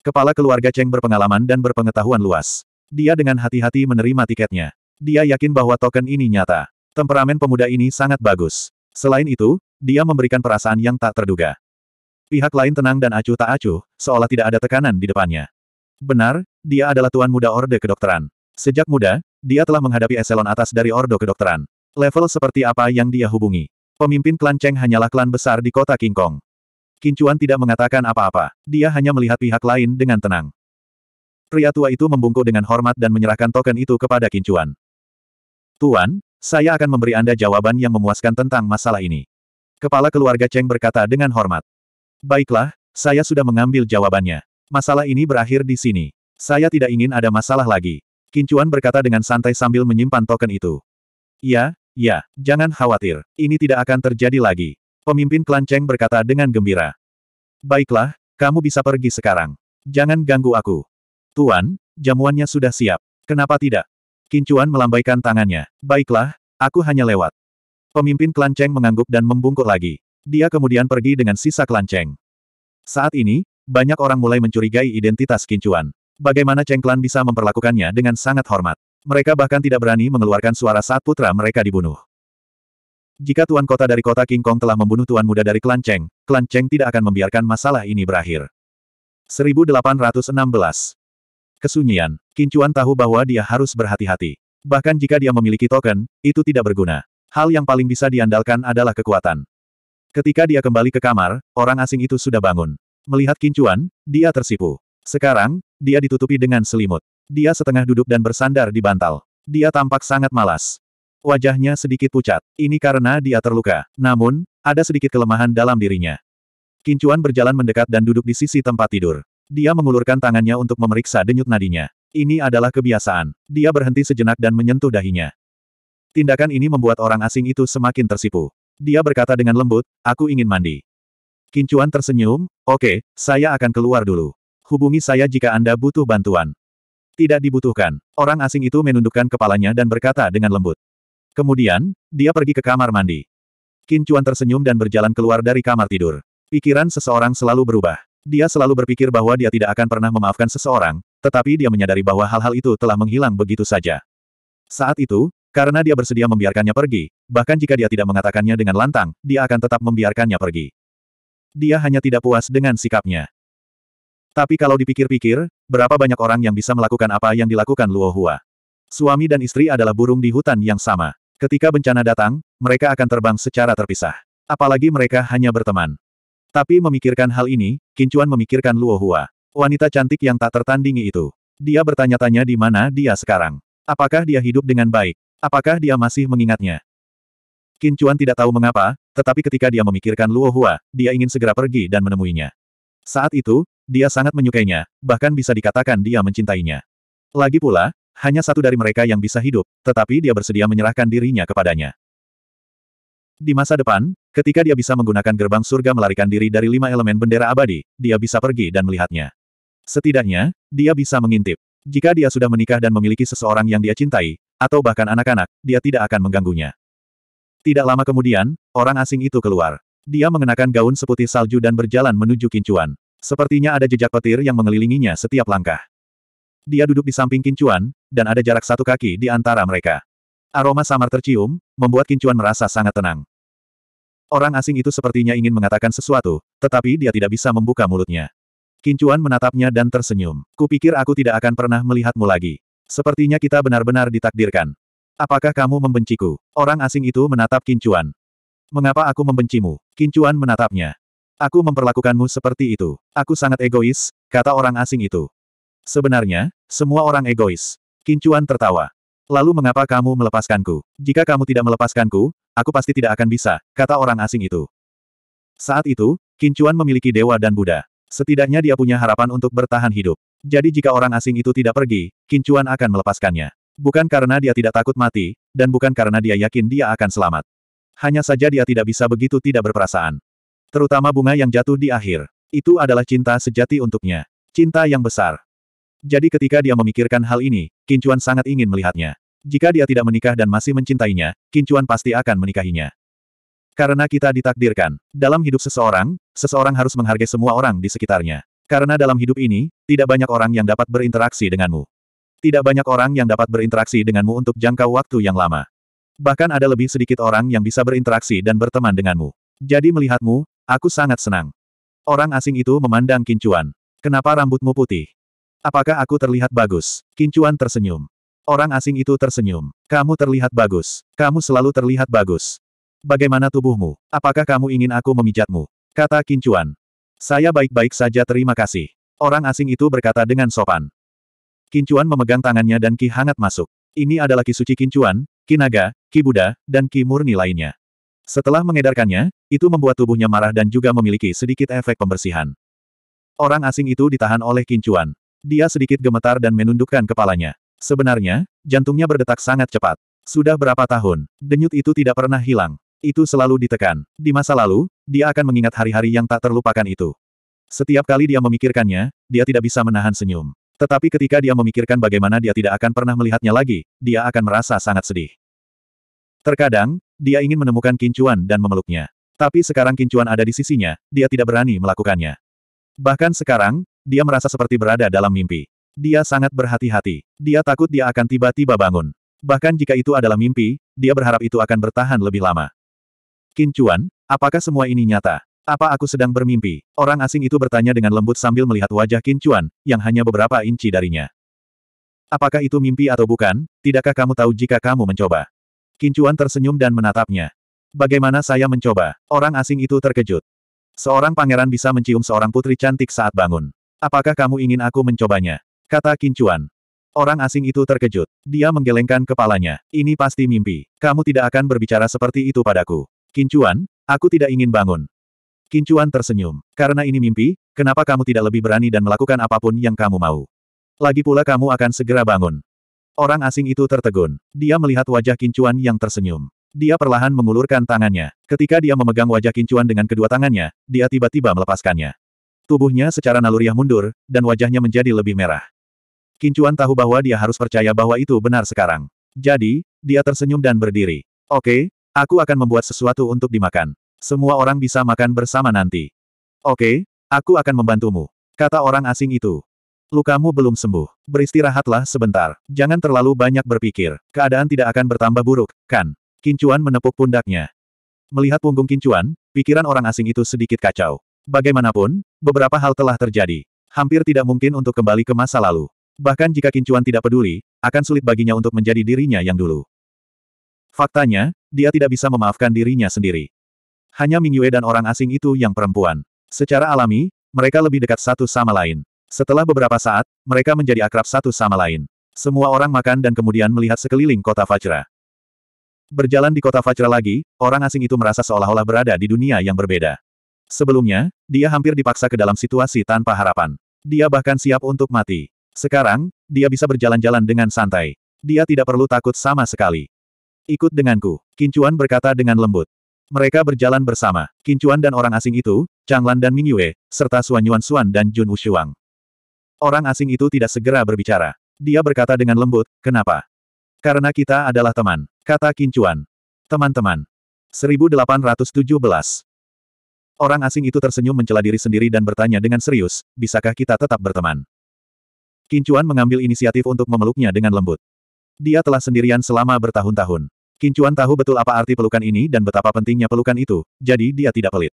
Kepala keluarga Cheng berpengalaman dan berpengetahuan luas. Dia dengan hati-hati menerima tiketnya. Dia yakin bahwa token ini nyata. Temperamen pemuda ini sangat bagus. Selain itu, dia memberikan perasaan yang tak terduga. Pihak lain tenang dan acuh tak acuh, seolah tidak ada tekanan di depannya. Benar, dia adalah tuan muda Orde Kedokteran. Sejak muda, dia telah menghadapi eselon atas dari Ordo Kedokteran. Level seperti apa yang dia hubungi? Pemimpin klan Cheng hanyalah klan besar di kota King Kong. Kincuan tidak mengatakan apa-apa. Dia hanya melihat pihak lain dengan tenang. Pria tua itu membungkuk dengan hormat dan menyerahkan token itu kepada Kincuan. Tuan, saya akan memberi Anda jawaban yang memuaskan tentang masalah ini. Kepala keluarga Cheng berkata dengan hormat. Baiklah, saya sudah mengambil jawabannya. Masalah ini berakhir di sini. Saya tidak ingin ada masalah lagi. Kincuan berkata dengan santai sambil menyimpan token itu. Ya, ya, jangan khawatir. Ini tidak akan terjadi lagi. Pemimpin klan Cheng berkata dengan gembira. Baiklah, kamu bisa pergi sekarang. Jangan ganggu aku. Tuan, jamuannya sudah siap. Kenapa tidak? Kincuan melambaikan tangannya. Baiklah, aku hanya lewat. Pemimpin klan Cheng mengangguk dan membungkuk lagi. Dia kemudian pergi dengan sisa klan Cheng. Saat ini, banyak orang mulai mencurigai identitas Kincuan. Bagaimana Cheng klan bisa memperlakukannya dengan sangat hormat. Mereka bahkan tidak berani mengeluarkan suara saat putra mereka dibunuh. Jika tuan kota dari kota King Kong telah membunuh tuan muda dari klan Cheng, klan Cheng tidak akan membiarkan masalah ini berakhir. 1816 Kesunyian, Kincuan tahu bahwa dia harus berhati-hati. Bahkan jika dia memiliki token, itu tidak berguna. Hal yang paling bisa diandalkan adalah kekuatan. Ketika dia kembali ke kamar, orang asing itu sudah bangun. Melihat Kincuan, dia tersipu. Sekarang, dia ditutupi dengan selimut. Dia setengah duduk dan bersandar di bantal. Dia tampak sangat malas. Wajahnya sedikit pucat. Ini karena dia terluka. Namun, ada sedikit kelemahan dalam dirinya. Kincuan berjalan mendekat dan duduk di sisi tempat tidur. Dia mengulurkan tangannya untuk memeriksa denyut nadinya. Ini adalah kebiasaan. Dia berhenti sejenak dan menyentuh dahinya. Tindakan ini membuat orang asing itu semakin tersipu. Dia berkata dengan lembut, aku ingin mandi. Kincuan tersenyum, oke, okay, saya akan keluar dulu. Hubungi saya jika Anda butuh bantuan. Tidak dibutuhkan. Orang asing itu menundukkan kepalanya dan berkata dengan lembut. Kemudian, dia pergi ke kamar mandi. Kincuan tersenyum dan berjalan keluar dari kamar tidur. Pikiran seseorang selalu berubah. Dia selalu berpikir bahwa dia tidak akan pernah memaafkan seseorang, tetapi dia menyadari bahwa hal-hal itu telah menghilang begitu saja. Saat itu, karena dia bersedia membiarkannya pergi, bahkan jika dia tidak mengatakannya dengan lantang, dia akan tetap membiarkannya pergi. Dia hanya tidak puas dengan sikapnya. Tapi kalau dipikir-pikir, berapa banyak orang yang bisa melakukan apa yang dilakukan Luo Hua? Suami dan istri adalah burung di hutan yang sama. Ketika bencana datang, mereka akan terbang secara terpisah. Apalagi mereka hanya berteman. Tapi memikirkan hal ini, Kincuan memikirkan Luo Hua. Wanita cantik yang tak tertandingi itu. Dia bertanya-tanya di mana dia sekarang. Apakah dia hidup dengan baik? Apakah dia masih mengingatnya? Kincuan tidak tahu mengapa, tetapi ketika dia memikirkan Luo Hua, dia ingin segera pergi dan menemuinya. Saat itu, dia sangat menyukainya, bahkan bisa dikatakan dia mencintainya. Lagi pula, hanya satu dari mereka yang bisa hidup, tetapi dia bersedia menyerahkan dirinya kepadanya. Di masa depan, ketika dia bisa menggunakan gerbang surga melarikan diri dari lima elemen bendera abadi, dia bisa pergi dan melihatnya. Setidaknya, dia bisa mengintip. Jika dia sudah menikah dan memiliki seseorang yang dia cintai, atau bahkan anak-anak, dia tidak akan mengganggunya. Tidak lama kemudian, orang asing itu keluar. Dia mengenakan gaun seputih salju dan berjalan menuju Kincuan. Sepertinya ada jejak petir yang mengelilinginya setiap langkah. Dia duduk di samping Kincuan, dan ada jarak satu kaki di antara mereka. Aroma samar tercium, membuat Kincuan merasa sangat tenang. Orang asing itu sepertinya ingin mengatakan sesuatu, tetapi dia tidak bisa membuka mulutnya. Kincuan menatapnya dan tersenyum. Kupikir aku tidak akan pernah melihatmu lagi. Sepertinya kita benar-benar ditakdirkan. Apakah kamu membenciku? Orang asing itu menatap Kincuan. Mengapa aku membencimu? Kincuan menatapnya. Aku memperlakukanmu seperti itu. Aku sangat egois, kata orang asing itu. Sebenarnya, semua orang egois. Kincuan tertawa. Lalu mengapa kamu melepaskanku? Jika kamu tidak melepaskanku, aku pasti tidak akan bisa, kata orang asing itu. Saat itu, Kincuan memiliki dewa dan Buddha. Setidaknya dia punya harapan untuk bertahan hidup. Jadi jika orang asing itu tidak pergi, Kincuan akan melepaskannya. Bukan karena dia tidak takut mati, dan bukan karena dia yakin dia akan selamat. Hanya saja dia tidak bisa begitu tidak berperasaan. Terutama bunga yang jatuh di akhir. Itu adalah cinta sejati untuknya. Cinta yang besar. Jadi ketika dia memikirkan hal ini, Kincuan sangat ingin melihatnya. Jika dia tidak menikah dan masih mencintainya, Kincuan pasti akan menikahinya. Karena kita ditakdirkan. Dalam hidup seseorang, seseorang harus menghargai semua orang di sekitarnya. Karena dalam hidup ini, tidak banyak orang yang dapat berinteraksi denganmu. Tidak banyak orang yang dapat berinteraksi denganmu untuk jangka waktu yang lama. Bahkan ada lebih sedikit orang yang bisa berinteraksi dan berteman denganmu. Jadi melihatmu, aku sangat senang. Orang asing itu memandang Kincuan. Kenapa rambutmu putih? Apakah aku terlihat bagus? Kincuan tersenyum. Orang asing itu tersenyum. Kamu terlihat bagus. Kamu selalu terlihat bagus. Bagaimana tubuhmu? Apakah kamu ingin aku memijatmu? Kata Kincuan. Saya baik-baik saja terima kasih. Orang asing itu berkata dengan sopan. Kincuan memegang tangannya dan Ki hangat masuk. Ini adalah Ki Suci Kincuan, Ki Naga, Ki Buddha, dan Ki Murni lainnya. Setelah mengedarkannya, itu membuat tubuhnya marah dan juga memiliki sedikit efek pembersihan. Orang asing itu ditahan oleh Kincuan. Dia sedikit gemetar dan menundukkan kepalanya. Sebenarnya, jantungnya berdetak sangat cepat. Sudah berapa tahun, denyut itu tidak pernah hilang. Itu selalu ditekan. Di masa lalu, dia akan mengingat hari-hari yang tak terlupakan itu. Setiap kali dia memikirkannya, dia tidak bisa menahan senyum. Tetapi ketika dia memikirkan bagaimana dia tidak akan pernah melihatnya lagi, dia akan merasa sangat sedih. Terkadang, dia ingin menemukan Kincuan dan memeluknya. Tapi sekarang Kincuan ada di sisinya, dia tidak berani melakukannya. Bahkan sekarang, dia merasa seperti berada dalam mimpi. Dia sangat berhati-hati. Dia takut dia akan tiba-tiba bangun. Bahkan jika itu adalah mimpi, dia berharap itu akan bertahan lebih lama. Kincuan, apakah semua ini nyata? Apa aku sedang bermimpi? Orang asing itu bertanya dengan lembut sambil melihat wajah Kincuan, yang hanya beberapa inci darinya. Apakah itu mimpi atau bukan? Tidakkah kamu tahu jika kamu mencoba? Kincuan tersenyum dan menatapnya. Bagaimana saya mencoba? Orang asing itu terkejut. Seorang pangeran bisa mencium seorang putri cantik saat bangun. Apakah kamu ingin aku mencobanya? Kata Kincuan. Orang asing itu terkejut. Dia menggelengkan kepalanya. Ini pasti mimpi. Kamu tidak akan berbicara seperti itu padaku. Kincuan, aku tidak ingin bangun. Kincuan tersenyum. Karena ini mimpi, kenapa kamu tidak lebih berani dan melakukan apapun yang kamu mau? Lagi pula kamu akan segera bangun. Orang asing itu tertegun. Dia melihat wajah Kincuan yang tersenyum. Dia perlahan mengulurkan tangannya. Ketika dia memegang wajah Kincuan dengan kedua tangannya, dia tiba-tiba melepaskannya. Tubuhnya secara naluriah mundur, dan wajahnya menjadi lebih merah. Kincuan tahu bahwa dia harus percaya bahwa itu benar sekarang. Jadi, dia tersenyum dan berdiri. Oke, aku akan membuat sesuatu untuk dimakan. Semua orang bisa makan bersama nanti. Oke, aku akan membantumu. Kata orang asing itu. Lukamu belum sembuh. Beristirahatlah sebentar. Jangan terlalu banyak berpikir. Keadaan tidak akan bertambah buruk, kan? Kincuan menepuk pundaknya. Melihat punggung Kincuan, pikiran orang asing itu sedikit kacau. Bagaimanapun, beberapa hal telah terjadi. Hampir tidak mungkin untuk kembali ke masa lalu. Bahkan jika Kincuan tidak peduli, akan sulit baginya untuk menjadi dirinya yang dulu. Faktanya, dia tidak bisa memaafkan dirinya sendiri. Hanya Mingyue dan orang asing itu yang perempuan. Secara alami, mereka lebih dekat satu sama lain. Setelah beberapa saat, mereka menjadi akrab satu sama lain. Semua orang makan dan kemudian melihat sekeliling kota Fajra. Berjalan di kota Fajra lagi, orang asing itu merasa seolah-olah berada di dunia yang berbeda. Sebelumnya, dia hampir dipaksa ke dalam situasi tanpa harapan. Dia bahkan siap untuk mati. Sekarang, dia bisa berjalan-jalan dengan santai. Dia tidak perlu takut sama sekali. Ikut denganku, Kincuan berkata dengan lembut. Mereka berjalan bersama, Kincuan dan orang asing itu, Changlan dan Mingyue, serta Suan Yuan Suan dan Jun Wushuang. Orang asing itu tidak segera berbicara. Dia berkata dengan lembut, kenapa? Karena kita adalah teman, kata Kincuan. Teman-teman. 1817. Orang asing itu tersenyum mencela diri sendiri dan bertanya dengan serius, bisakah kita tetap berteman? Kincuan mengambil inisiatif untuk memeluknya dengan lembut. Dia telah sendirian selama bertahun-tahun. Kincuan tahu betul apa arti pelukan ini dan betapa pentingnya pelukan itu, jadi dia tidak pelit.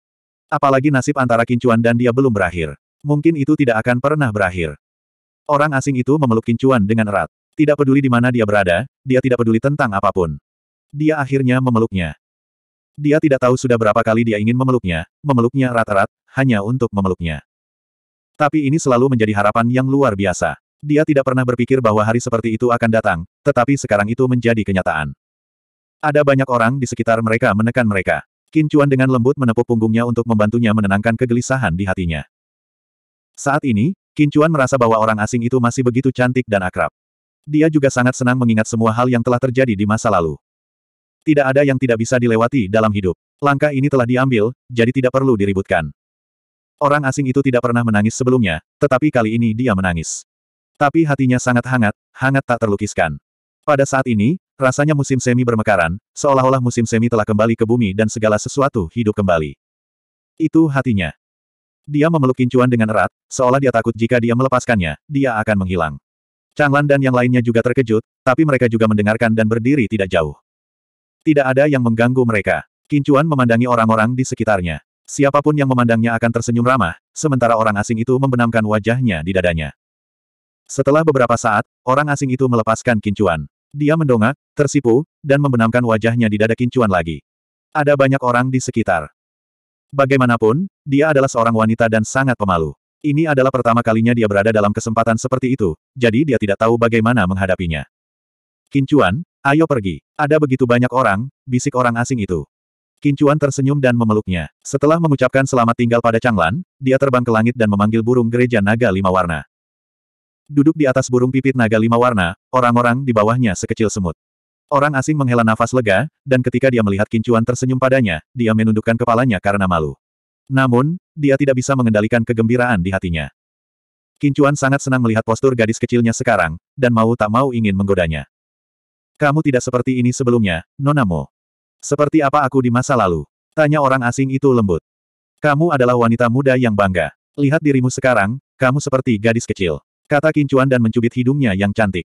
Apalagi nasib antara Kincuan dan dia belum berakhir. Mungkin itu tidak akan pernah berakhir. Orang asing itu memeluk Kincuan dengan erat. Tidak peduli di mana dia berada, dia tidak peduli tentang apapun. Dia akhirnya memeluknya. Dia tidak tahu sudah berapa kali dia ingin memeluknya, memeluknya erat-erat, hanya untuk memeluknya. Tapi ini selalu menjadi harapan yang luar biasa. Dia tidak pernah berpikir bahwa hari seperti itu akan datang, tetapi sekarang itu menjadi kenyataan. Ada banyak orang di sekitar mereka menekan mereka. Qin dengan lembut menepuk punggungnya untuk membantunya menenangkan kegelisahan di hatinya. Saat ini, Qin merasa bahwa orang asing itu masih begitu cantik dan akrab. Dia juga sangat senang mengingat semua hal yang telah terjadi di masa lalu. Tidak ada yang tidak bisa dilewati dalam hidup. Langkah ini telah diambil, jadi tidak perlu diributkan. Orang asing itu tidak pernah menangis sebelumnya, tetapi kali ini dia menangis. Tapi hatinya sangat hangat, hangat tak terlukiskan. Pada saat ini, rasanya musim semi bermekaran, seolah-olah musim semi telah kembali ke bumi dan segala sesuatu hidup kembali. Itu hatinya. Dia memeluk kincuan dengan erat, seolah dia takut jika dia melepaskannya, dia akan menghilang. Changlan dan yang lainnya juga terkejut, tapi mereka juga mendengarkan dan berdiri tidak jauh. Tidak ada yang mengganggu mereka. Kincuan memandangi orang-orang di sekitarnya. Siapapun yang memandangnya akan tersenyum ramah, sementara orang asing itu membenamkan wajahnya di dadanya. Setelah beberapa saat, orang asing itu melepaskan kincuan. Dia mendongak, tersipu, dan membenamkan wajahnya di dada kincuan lagi. Ada banyak orang di sekitar. Bagaimanapun, dia adalah seorang wanita dan sangat pemalu. Ini adalah pertama kalinya dia berada dalam kesempatan seperti itu, jadi dia tidak tahu bagaimana menghadapinya. Kincuan, ayo pergi. Ada begitu banyak orang, bisik orang asing itu. Kincuan tersenyum dan memeluknya. Setelah mengucapkan selamat tinggal pada Changlan, dia terbang ke langit dan memanggil burung gereja naga lima warna. Duduk di atas burung pipit naga lima warna, orang-orang di bawahnya sekecil semut. Orang asing menghela nafas lega, dan ketika dia melihat kincuan tersenyum padanya, dia menundukkan kepalanya karena malu. Namun, dia tidak bisa mengendalikan kegembiraan di hatinya. Kincuan sangat senang melihat postur gadis kecilnya sekarang, dan mau tak mau ingin menggodanya. Kamu tidak seperti ini sebelumnya, Nonamo. Seperti apa aku di masa lalu? Tanya orang asing itu lembut. Kamu adalah wanita muda yang bangga. Lihat dirimu sekarang, kamu seperti gadis kecil. Kata Kincuan dan mencubit hidungnya yang cantik.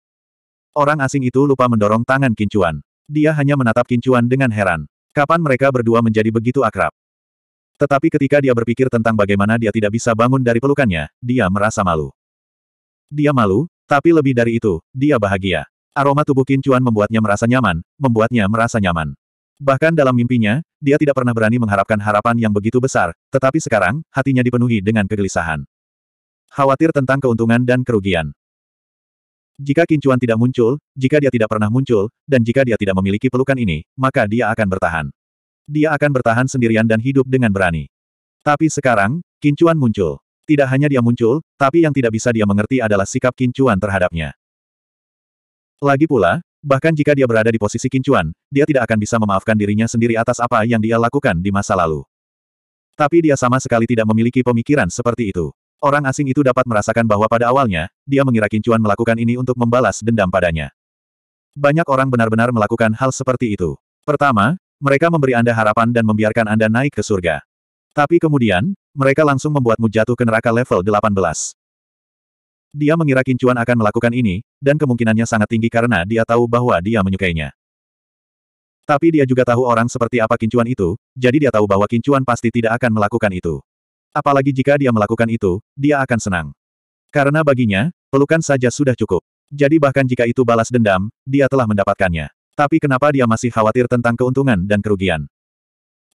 Orang asing itu lupa mendorong tangan Kincuan. Dia hanya menatap Kincuan dengan heran. Kapan mereka berdua menjadi begitu akrab? Tetapi ketika dia berpikir tentang bagaimana dia tidak bisa bangun dari pelukannya, dia merasa malu. Dia malu, tapi lebih dari itu, dia bahagia. Aroma tubuh Kincuan membuatnya merasa nyaman, membuatnya merasa nyaman. Bahkan dalam mimpinya, dia tidak pernah berani mengharapkan harapan yang begitu besar, tetapi sekarang, hatinya dipenuhi dengan kegelisahan khawatir tentang keuntungan dan kerugian. Jika kincuan tidak muncul, jika dia tidak pernah muncul, dan jika dia tidak memiliki pelukan ini, maka dia akan bertahan. Dia akan bertahan sendirian dan hidup dengan berani. Tapi sekarang, kincuan muncul. Tidak hanya dia muncul, tapi yang tidak bisa dia mengerti adalah sikap kincuan terhadapnya. Lagi pula, bahkan jika dia berada di posisi kincuan, dia tidak akan bisa memaafkan dirinya sendiri atas apa yang dia lakukan di masa lalu. Tapi dia sama sekali tidak memiliki pemikiran seperti itu. Orang asing itu dapat merasakan bahwa pada awalnya, dia mengira Kincuan melakukan ini untuk membalas dendam padanya. Banyak orang benar-benar melakukan hal seperti itu. Pertama, mereka memberi Anda harapan dan membiarkan Anda naik ke surga. Tapi kemudian, mereka langsung membuatmu jatuh ke neraka level 18. Dia mengira Kincuan akan melakukan ini, dan kemungkinannya sangat tinggi karena dia tahu bahwa dia menyukainya. Tapi dia juga tahu orang seperti apa Kincuan itu, jadi dia tahu bahwa Kincuan pasti tidak akan melakukan itu. Apalagi jika dia melakukan itu, dia akan senang. Karena baginya, pelukan saja sudah cukup. Jadi bahkan jika itu balas dendam, dia telah mendapatkannya. Tapi kenapa dia masih khawatir tentang keuntungan dan kerugian?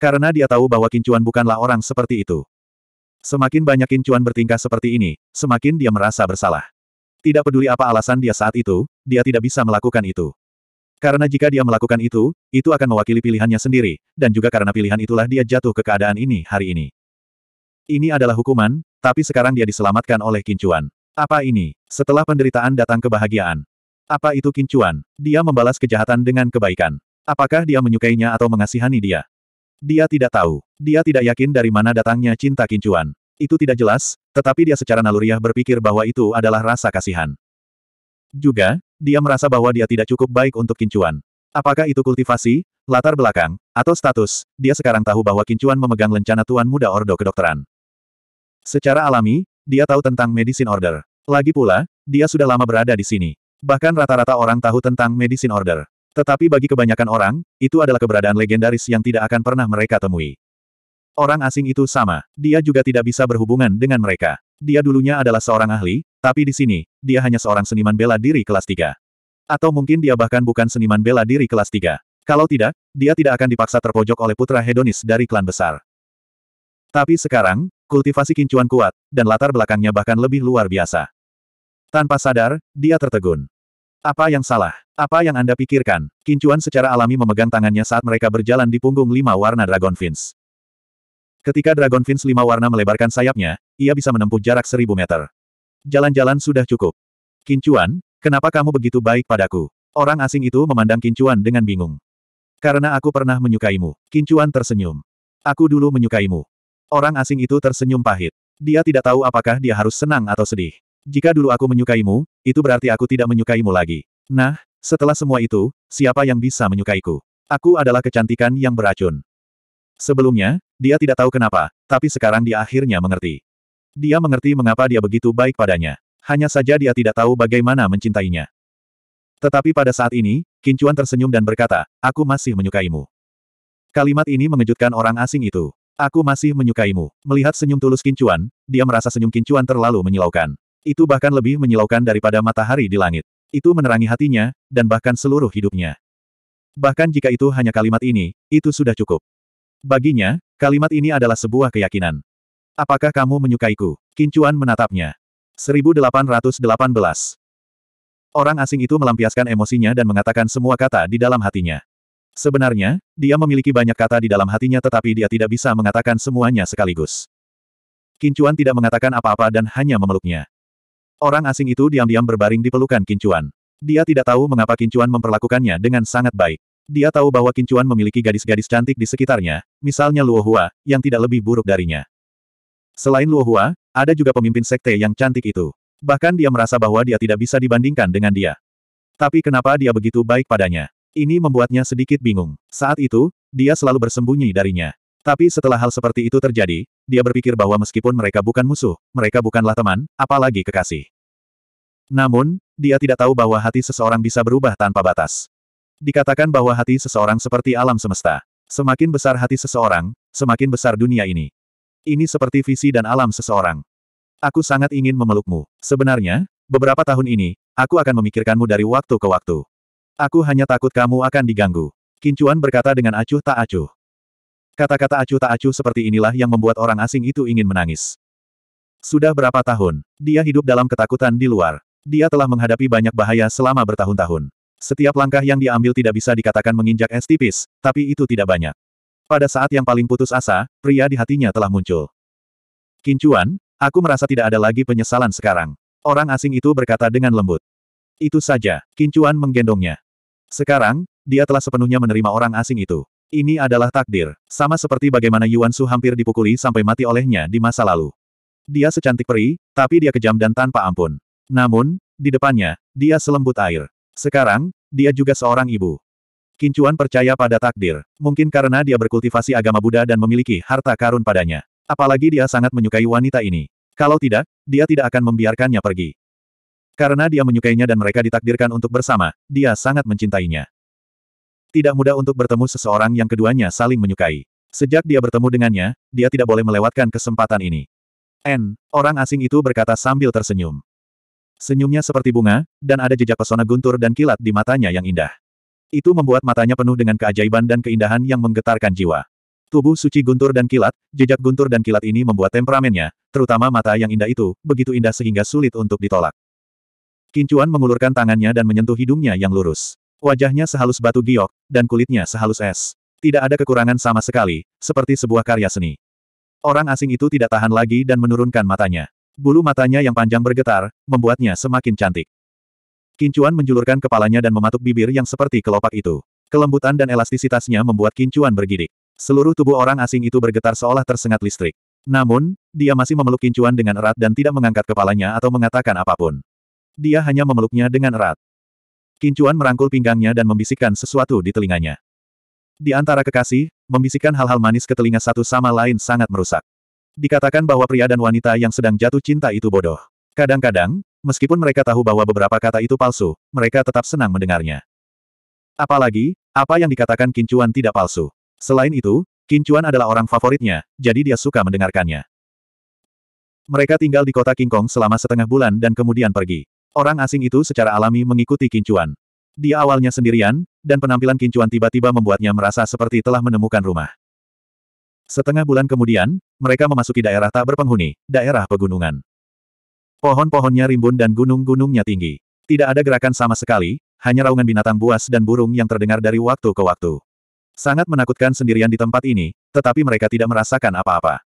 Karena dia tahu bahwa Kincuan bukanlah orang seperti itu. Semakin banyak Kincuan bertingkah seperti ini, semakin dia merasa bersalah. Tidak peduli apa alasan dia saat itu, dia tidak bisa melakukan itu. Karena jika dia melakukan itu, itu akan mewakili pilihannya sendiri, dan juga karena pilihan itulah dia jatuh ke keadaan ini hari ini. Ini adalah hukuman, tapi sekarang dia diselamatkan oleh kincuan. Apa ini? Setelah penderitaan datang kebahagiaan. Apa itu kincuan? Dia membalas kejahatan dengan kebaikan. Apakah dia menyukainya atau mengasihani dia? Dia tidak tahu. Dia tidak yakin dari mana datangnya cinta kincuan. Itu tidak jelas, tetapi dia secara naluriah berpikir bahwa itu adalah rasa kasihan. Juga, dia merasa bahwa dia tidak cukup baik untuk kincuan. Apakah itu kultivasi, latar belakang, atau status, dia sekarang tahu bahwa kincuan memegang lencana Tuan Muda Ordo Kedokteran. Secara alami, dia tahu tentang medicine order. Lagi pula, dia sudah lama berada di sini. Bahkan rata-rata orang tahu tentang medicine order. Tetapi bagi kebanyakan orang, itu adalah keberadaan legendaris yang tidak akan pernah mereka temui. Orang asing itu sama, dia juga tidak bisa berhubungan dengan mereka. Dia dulunya adalah seorang ahli, tapi di sini, dia hanya seorang seniman bela diri kelas 3. Atau mungkin dia bahkan bukan seniman bela diri kelas 3. Kalau tidak, dia tidak akan dipaksa terpojok oleh putra hedonis dari klan besar. Tapi sekarang, Kultivasi kincuan kuat, dan latar belakangnya bahkan lebih luar biasa. Tanpa sadar, dia tertegun. Apa yang salah? Apa yang Anda pikirkan? Kincuan secara alami memegang tangannya saat mereka berjalan di punggung lima warna Dragon Fins. Ketika Dragon Fins lima warna melebarkan sayapnya, ia bisa menempuh jarak seribu meter. Jalan-jalan sudah cukup. Kincuan, kenapa kamu begitu baik padaku? Orang asing itu memandang Kincuan dengan bingung. Karena aku pernah menyukaimu. Kincuan tersenyum. Aku dulu menyukaimu. Orang asing itu tersenyum pahit. Dia tidak tahu apakah dia harus senang atau sedih. Jika dulu aku menyukaimu, itu berarti aku tidak menyukaimu lagi. Nah, setelah semua itu, siapa yang bisa menyukaiku? Aku adalah kecantikan yang beracun. Sebelumnya, dia tidak tahu kenapa, tapi sekarang dia akhirnya mengerti. Dia mengerti mengapa dia begitu baik padanya. Hanya saja dia tidak tahu bagaimana mencintainya. Tetapi pada saat ini, Kincuan tersenyum dan berkata, aku masih menyukaimu. Kalimat ini mengejutkan orang asing itu. Aku masih menyukaimu. Melihat senyum tulus Kincuan, dia merasa senyum Kincuan terlalu menyilaukan. Itu bahkan lebih menyilaukan daripada matahari di langit. Itu menerangi hatinya, dan bahkan seluruh hidupnya. Bahkan jika itu hanya kalimat ini, itu sudah cukup. Baginya, kalimat ini adalah sebuah keyakinan. Apakah kamu menyukaiku? Kincuan menatapnya. 1818 Orang asing itu melampiaskan emosinya dan mengatakan semua kata di dalam hatinya. Sebenarnya, dia memiliki banyak kata di dalam hatinya tetapi dia tidak bisa mengatakan semuanya sekaligus. Kincuan tidak mengatakan apa-apa dan hanya memeluknya. Orang asing itu diam-diam berbaring di pelukan Kincuan. Dia tidak tahu mengapa Kincuan memperlakukannya dengan sangat baik. Dia tahu bahwa Kincuan memiliki gadis-gadis cantik di sekitarnya, misalnya Luo Hua, yang tidak lebih buruk darinya. Selain Luo Hua, ada juga pemimpin sekte yang cantik itu. Bahkan dia merasa bahwa dia tidak bisa dibandingkan dengan dia. Tapi kenapa dia begitu baik padanya? Ini membuatnya sedikit bingung. Saat itu, dia selalu bersembunyi darinya. Tapi setelah hal seperti itu terjadi, dia berpikir bahwa meskipun mereka bukan musuh, mereka bukanlah teman, apalagi kekasih. Namun, dia tidak tahu bahwa hati seseorang bisa berubah tanpa batas. Dikatakan bahwa hati seseorang seperti alam semesta. Semakin besar hati seseorang, semakin besar dunia ini. Ini seperti visi dan alam seseorang. Aku sangat ingin memelukmu. Sebenarnya, beberapa tahun ini, aku akan memikirkanmu dari waktu ke waktu. Aku hanya takut kamu akan diganggu. Kincuan berkata dengan acuh tak acuh. Kata-kata acuh tak acuh seperti inilah yang membuat orang asing itu ingin menangis. Sudah berapa tahun, dia hidup dalam ketakutan di luar. Dia telah menghadapi banyak bahaya selama bertahun-tahun. Setiap langkah yang diambil tidak bisa dikatakan menginjak es tipis, tapi itu tidak banyak. Pada saat yang paling putus asa, pria di hatinya telah muncul. Kincuan, aku merasa tidak ada lagi penyesalan sekarang. Orang asing itu berkata dengan lembut. Itu saja, Kincuan menggendongnya. Sekarang, dia telah sepenuhnya menerima orang asing itu. Ini adalah takdir, sama seperti bagaimana Yuan Su hampir dipukuli sampai mati olehnya di masa lalu. Dia secantik peri, tapi dia kejam dan tanpa ampun. Namun, di depannya, dia selembut air. Sekarang, dia juga seorang ibu. Kincuan percaya pada takdir, mungkin karena dia berkultivasi agama Buddha dan memiliki harta karun padanya. Apalagi dia sangat menyukai wanita ini. Kalau tidak, dia tidak akan membiarkannya pergi. Karena dia menyukainya dan mereka ditakdirkan untuk bersama, dia sangat mencintainya. Tidak mudah untuk bertemu seseorang yang keduanya saling menyukai. Sejak dia bertemu dengannya, dia tidak boleh melewatkan kesempatan ini. N, orang asing itu berkata sambil tersenyum. Senyumnya seperti bunga, dan ada jejak pesona guntur dan kilat di matanya yang indah. Itu membuat matanya penuh dengan keajaiban dan keindahan yang menggetarkan jiwa. Tubuh suci guntur dan kilat, jejak guntur dan kilat ini membuat temperamennya, terutama mata yang indah itu, begitu indah sehingga sulit untuk ditolak. Kincuan mengulurkan tangannya dan menyentuh hidungnya yang lurus. Wajahnya sehalus batu giok, dan kulitnya sehalus es. Tidak ada kekurangan sama sekali, seperti sebuah karya seni. Orang asing itu tidak tahan lagi dan menurunkan matanya. Bulu matanya yang panjang bergetar, membuatnya semakin cantik. Kincuan menjulurkan kepalanya dan mematuk bibir yang seperti kelopak itu. Kelembutan dan elastisitasnya membuat Kincuan bergidik. Seluruh tubuh orang asing itu bergetar seolah tersengat listrik. Namun, dia masih memeluk Kincuan dengan erat dan tidak mengangkat kepalanya atau mengatakan apapun. Dia hanya memeluknya dengan erat. Kincuan merangkul pinggangnya dan membisikkan sesuatu di telinganya. Di antara kekasih, membisikkan hal-hal manis ke telinga satu sama lain sangat merusak. Dikatakan bahwa pria dan wanita yang sedang jatuh cinta itu bodoh. Kadang-kadang, meskipun mereka tahu bahwa beberapa kata itu palsu, mereka tetap senang mendengarnya. Apalagi, apa yang dikatakan Kincuan tidak palsu. Selain itu, Kincuan adalah orang favoritnya, jadi dia suka mendengarkannya. Mereka tinggal di kota King Kong selama setengah bulan dan kemudian pergi. Orang asing itu secara alami mengikuti kincuan. Dia awalnya sendirian, dan penampilan kincuan tiba-tiba membuatnya merasa seperti telah menemukan rumah. Setengah bulan kemudian, mereka memasuki daerah tak berpenghuni, daerah pegunungan. Pohon-pohonnya rimbun dan gunung-gunungnya tinggi. Tidak ada gerakan sama sekali, hanya raungan binatang buas dan burung yang terdengar dari waktu ke waktu. Sangat menakutkan sendirian di tempat ini, tetapi mereka tidak merasakan apa-apa.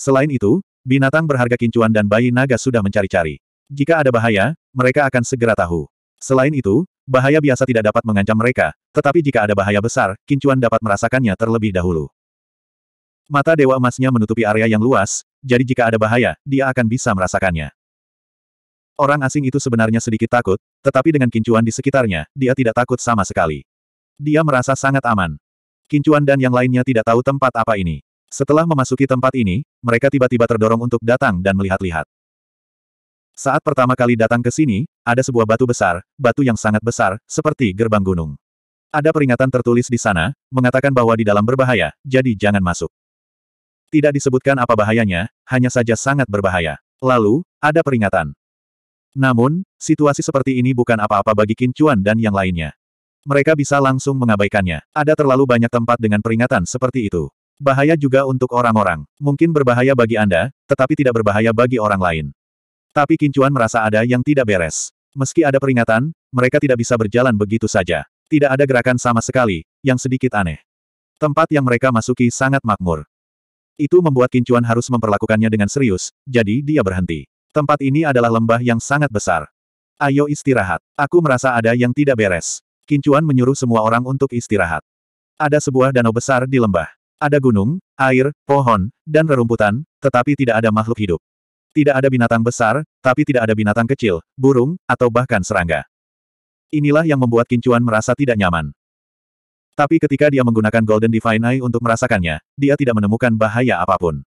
Selain itu, binatang berharga kincuan dan bayi naga sudah mencari-cari. Jika ada bahaya, mereka akan segera tahu. Selain itu, bahaya biasa tidak dapat mengancam mereka, tetapi jika ada bahaya besar, Kincuan dapat merasakannya terlebih dahulu. Mata Dewa Emasnya menutupi area yang luas, jadi jika ada bahaya, dia akan bisa merasakannya. Orang asing itu sebenarnya sedikit takut, tetapi dengan kincuan di sekitarnya, dia tidak takut sama sekali. Dia merasa sangat aman. Kincuan dan yang lainnya tidak tahu tempat apa ini. Setelah memasuki tempat ini, mereka tiba-tiba terdorong untuk datang dan melihat-lihat. Saat pertama kali datang ke sini, ada sebuah batu besar, batu yang sangat besar, seperti gerbang gunung. Ada peringatan tertulis di sana, mengatakan bahwa di dalam berbahaya, jadi jangan masuk. Tidak disebutkan apa bahayanya, hanya saja sangat berbahaya. Lalu, ada peringatan. Namun, situasi seperti ini bukan apa-apa bagi Kincuan dan yang lainnya. Mereka bisa langsung mengabaikannya. Ada terlalu banyak tempat dengan peringatan seperti itu. Bahaya juga untuk orang-orang. Mungkin berbahaya bagi Anda, tetapi tidak berbahaya bagi orang lain. Tapi Kincuan merasa ada yang tidak beres. Meski ada peringatan, mereka tidak bisa berjalan begitu saja. Tidak ada gerakan sama sekali, yang sedikit aneh. Tempat yang mereka masuki sangat makmur. Itu membuat Kincuan harus memperlakukannya dengan serius, jadi dia berhenti. Tempat ini adalah lembah yang sangat besar. Ayo istirahat. Aku merasa ada yang tidak beres. Kincuan menyuruh semua orang untuk istirahat. Ada sebuah danau besar di lembah. Ada gunung, air, pohon, dan rerumputan, tetapi tidak ada makhluk hidup. Tidak ada binatang besar, tapi tidak ada binatang kecil, burung, atau bahkan serangga. Inilah yang membuat Kincuan merasa tidak nyaman. Tapi ketika dia menggunakan Golden Divine Eye untuk merasakannya, dia tidak menemukan bahaya apapun.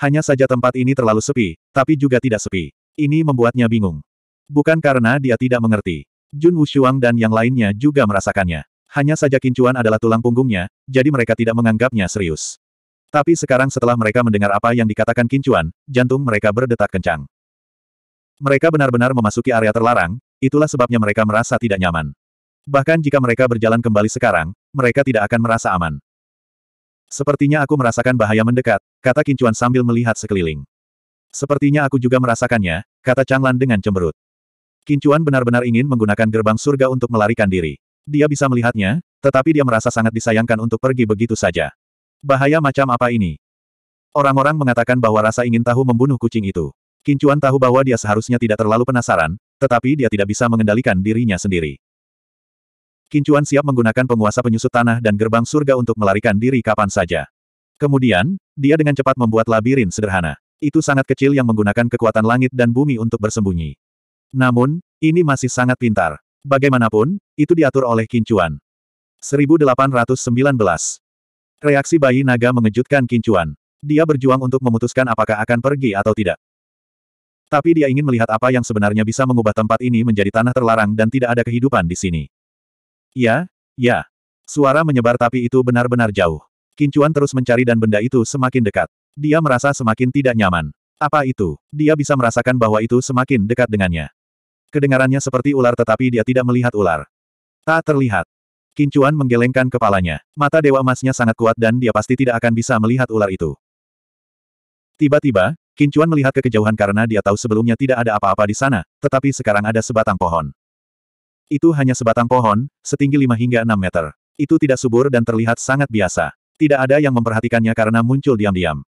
Hanya saja tempat ini terlalu sepi, tapi juga tidak sepi. Ini membuatnya bingung. Bukan karena dia tidak mengerti. Jun Wushuang dan yang lainnya juga merasakannya. Hanya saja Kincuan adalah tulang punggungnya, jadi mereka tidak menganggapnya serius. Tapi sekarang setelah mereka mendengar apa yang dikatakan Kincuan, jantung mereka berdetak kencang. Mereka benar-benar memasuki area terlarang, itulah sebabnya mereka merasa tidak nyaman. Bahkan jika mereka berjalan kembali sekarang, mereka tidak akan merasa aman. Sepertinya aku merasakan bahaya mendekat, kata Kincuan sambil melihat sekeliling. Sepertinya aku juga merasakannya, kata Changlan dengan cemberut. Kincuan benar-benar ingin menggunakan gerbang surga untuk melarikan diri. Dia bisa melihatnya, tetapi dia merasa sangat disayangkan untuk pergi begitu saja. Bahaya macam apa ini? Orang-orang mengatakan bahwa rasa ingin tahu membunuh kucing itu. Kincuan tahu bahwa dia seharusnya tidak terlalu penasaran, tetapi dia tidak bisa mengendalikan dirinya sendiri. Kincuan siap menggunakan penguasa penyusut tanah dan gerbang surga untuk melarikan diri kapan saja. Kemudian, dia dengan cepat membuat labirin sederhana. Itu sangat kecil yang menggunakan kekuatan langit dan bumi untuk bersembunyi. Namun, ini masih sangat pintar. Bagaimanapun, itu diatur oleh Kincuan. 1819 Reaksi bayi naga mengejutkan Kincuan. Dia berjuang untuk memutuskan apakah akan pergi atau tidak. Tapi dia ingin melihat apa yang sebenarnya bisa mengubah tempat ini menjadi tanah terlarang dan tidak ada kehidupan di sini. Ya, ya. Suara menyebar tapi itu benar-benar jauh. Kincuan terus mencari dan benda itu semakin dekat. Dia merasa semakin tidak nyaman. Apa itu? Dia bisa merasakan bahwa itu semakin dekat dengannya. Kedengarannya seperti ular tetapi dia tidak melihat ular. Tak terlihat. Kincuan menggelengkan kepalanya. Mata Dewa Emasnya sangat kuat dan dia pasti tidak akan bisa melihat ular itu. Tiba-tiba, Kincuan melihat ke kejauhan karena dia tahu sebelumnya tidak ada apa-apa di sana, tetapi sekarang ada sebatang pohon. Itu hanya sebatang pohon, setinggi 5 hingga 6 meter. Itu tidak subur dan terlihat sangat biasa. Tidak ada yang memperhatikannya karena muncul diam-diam.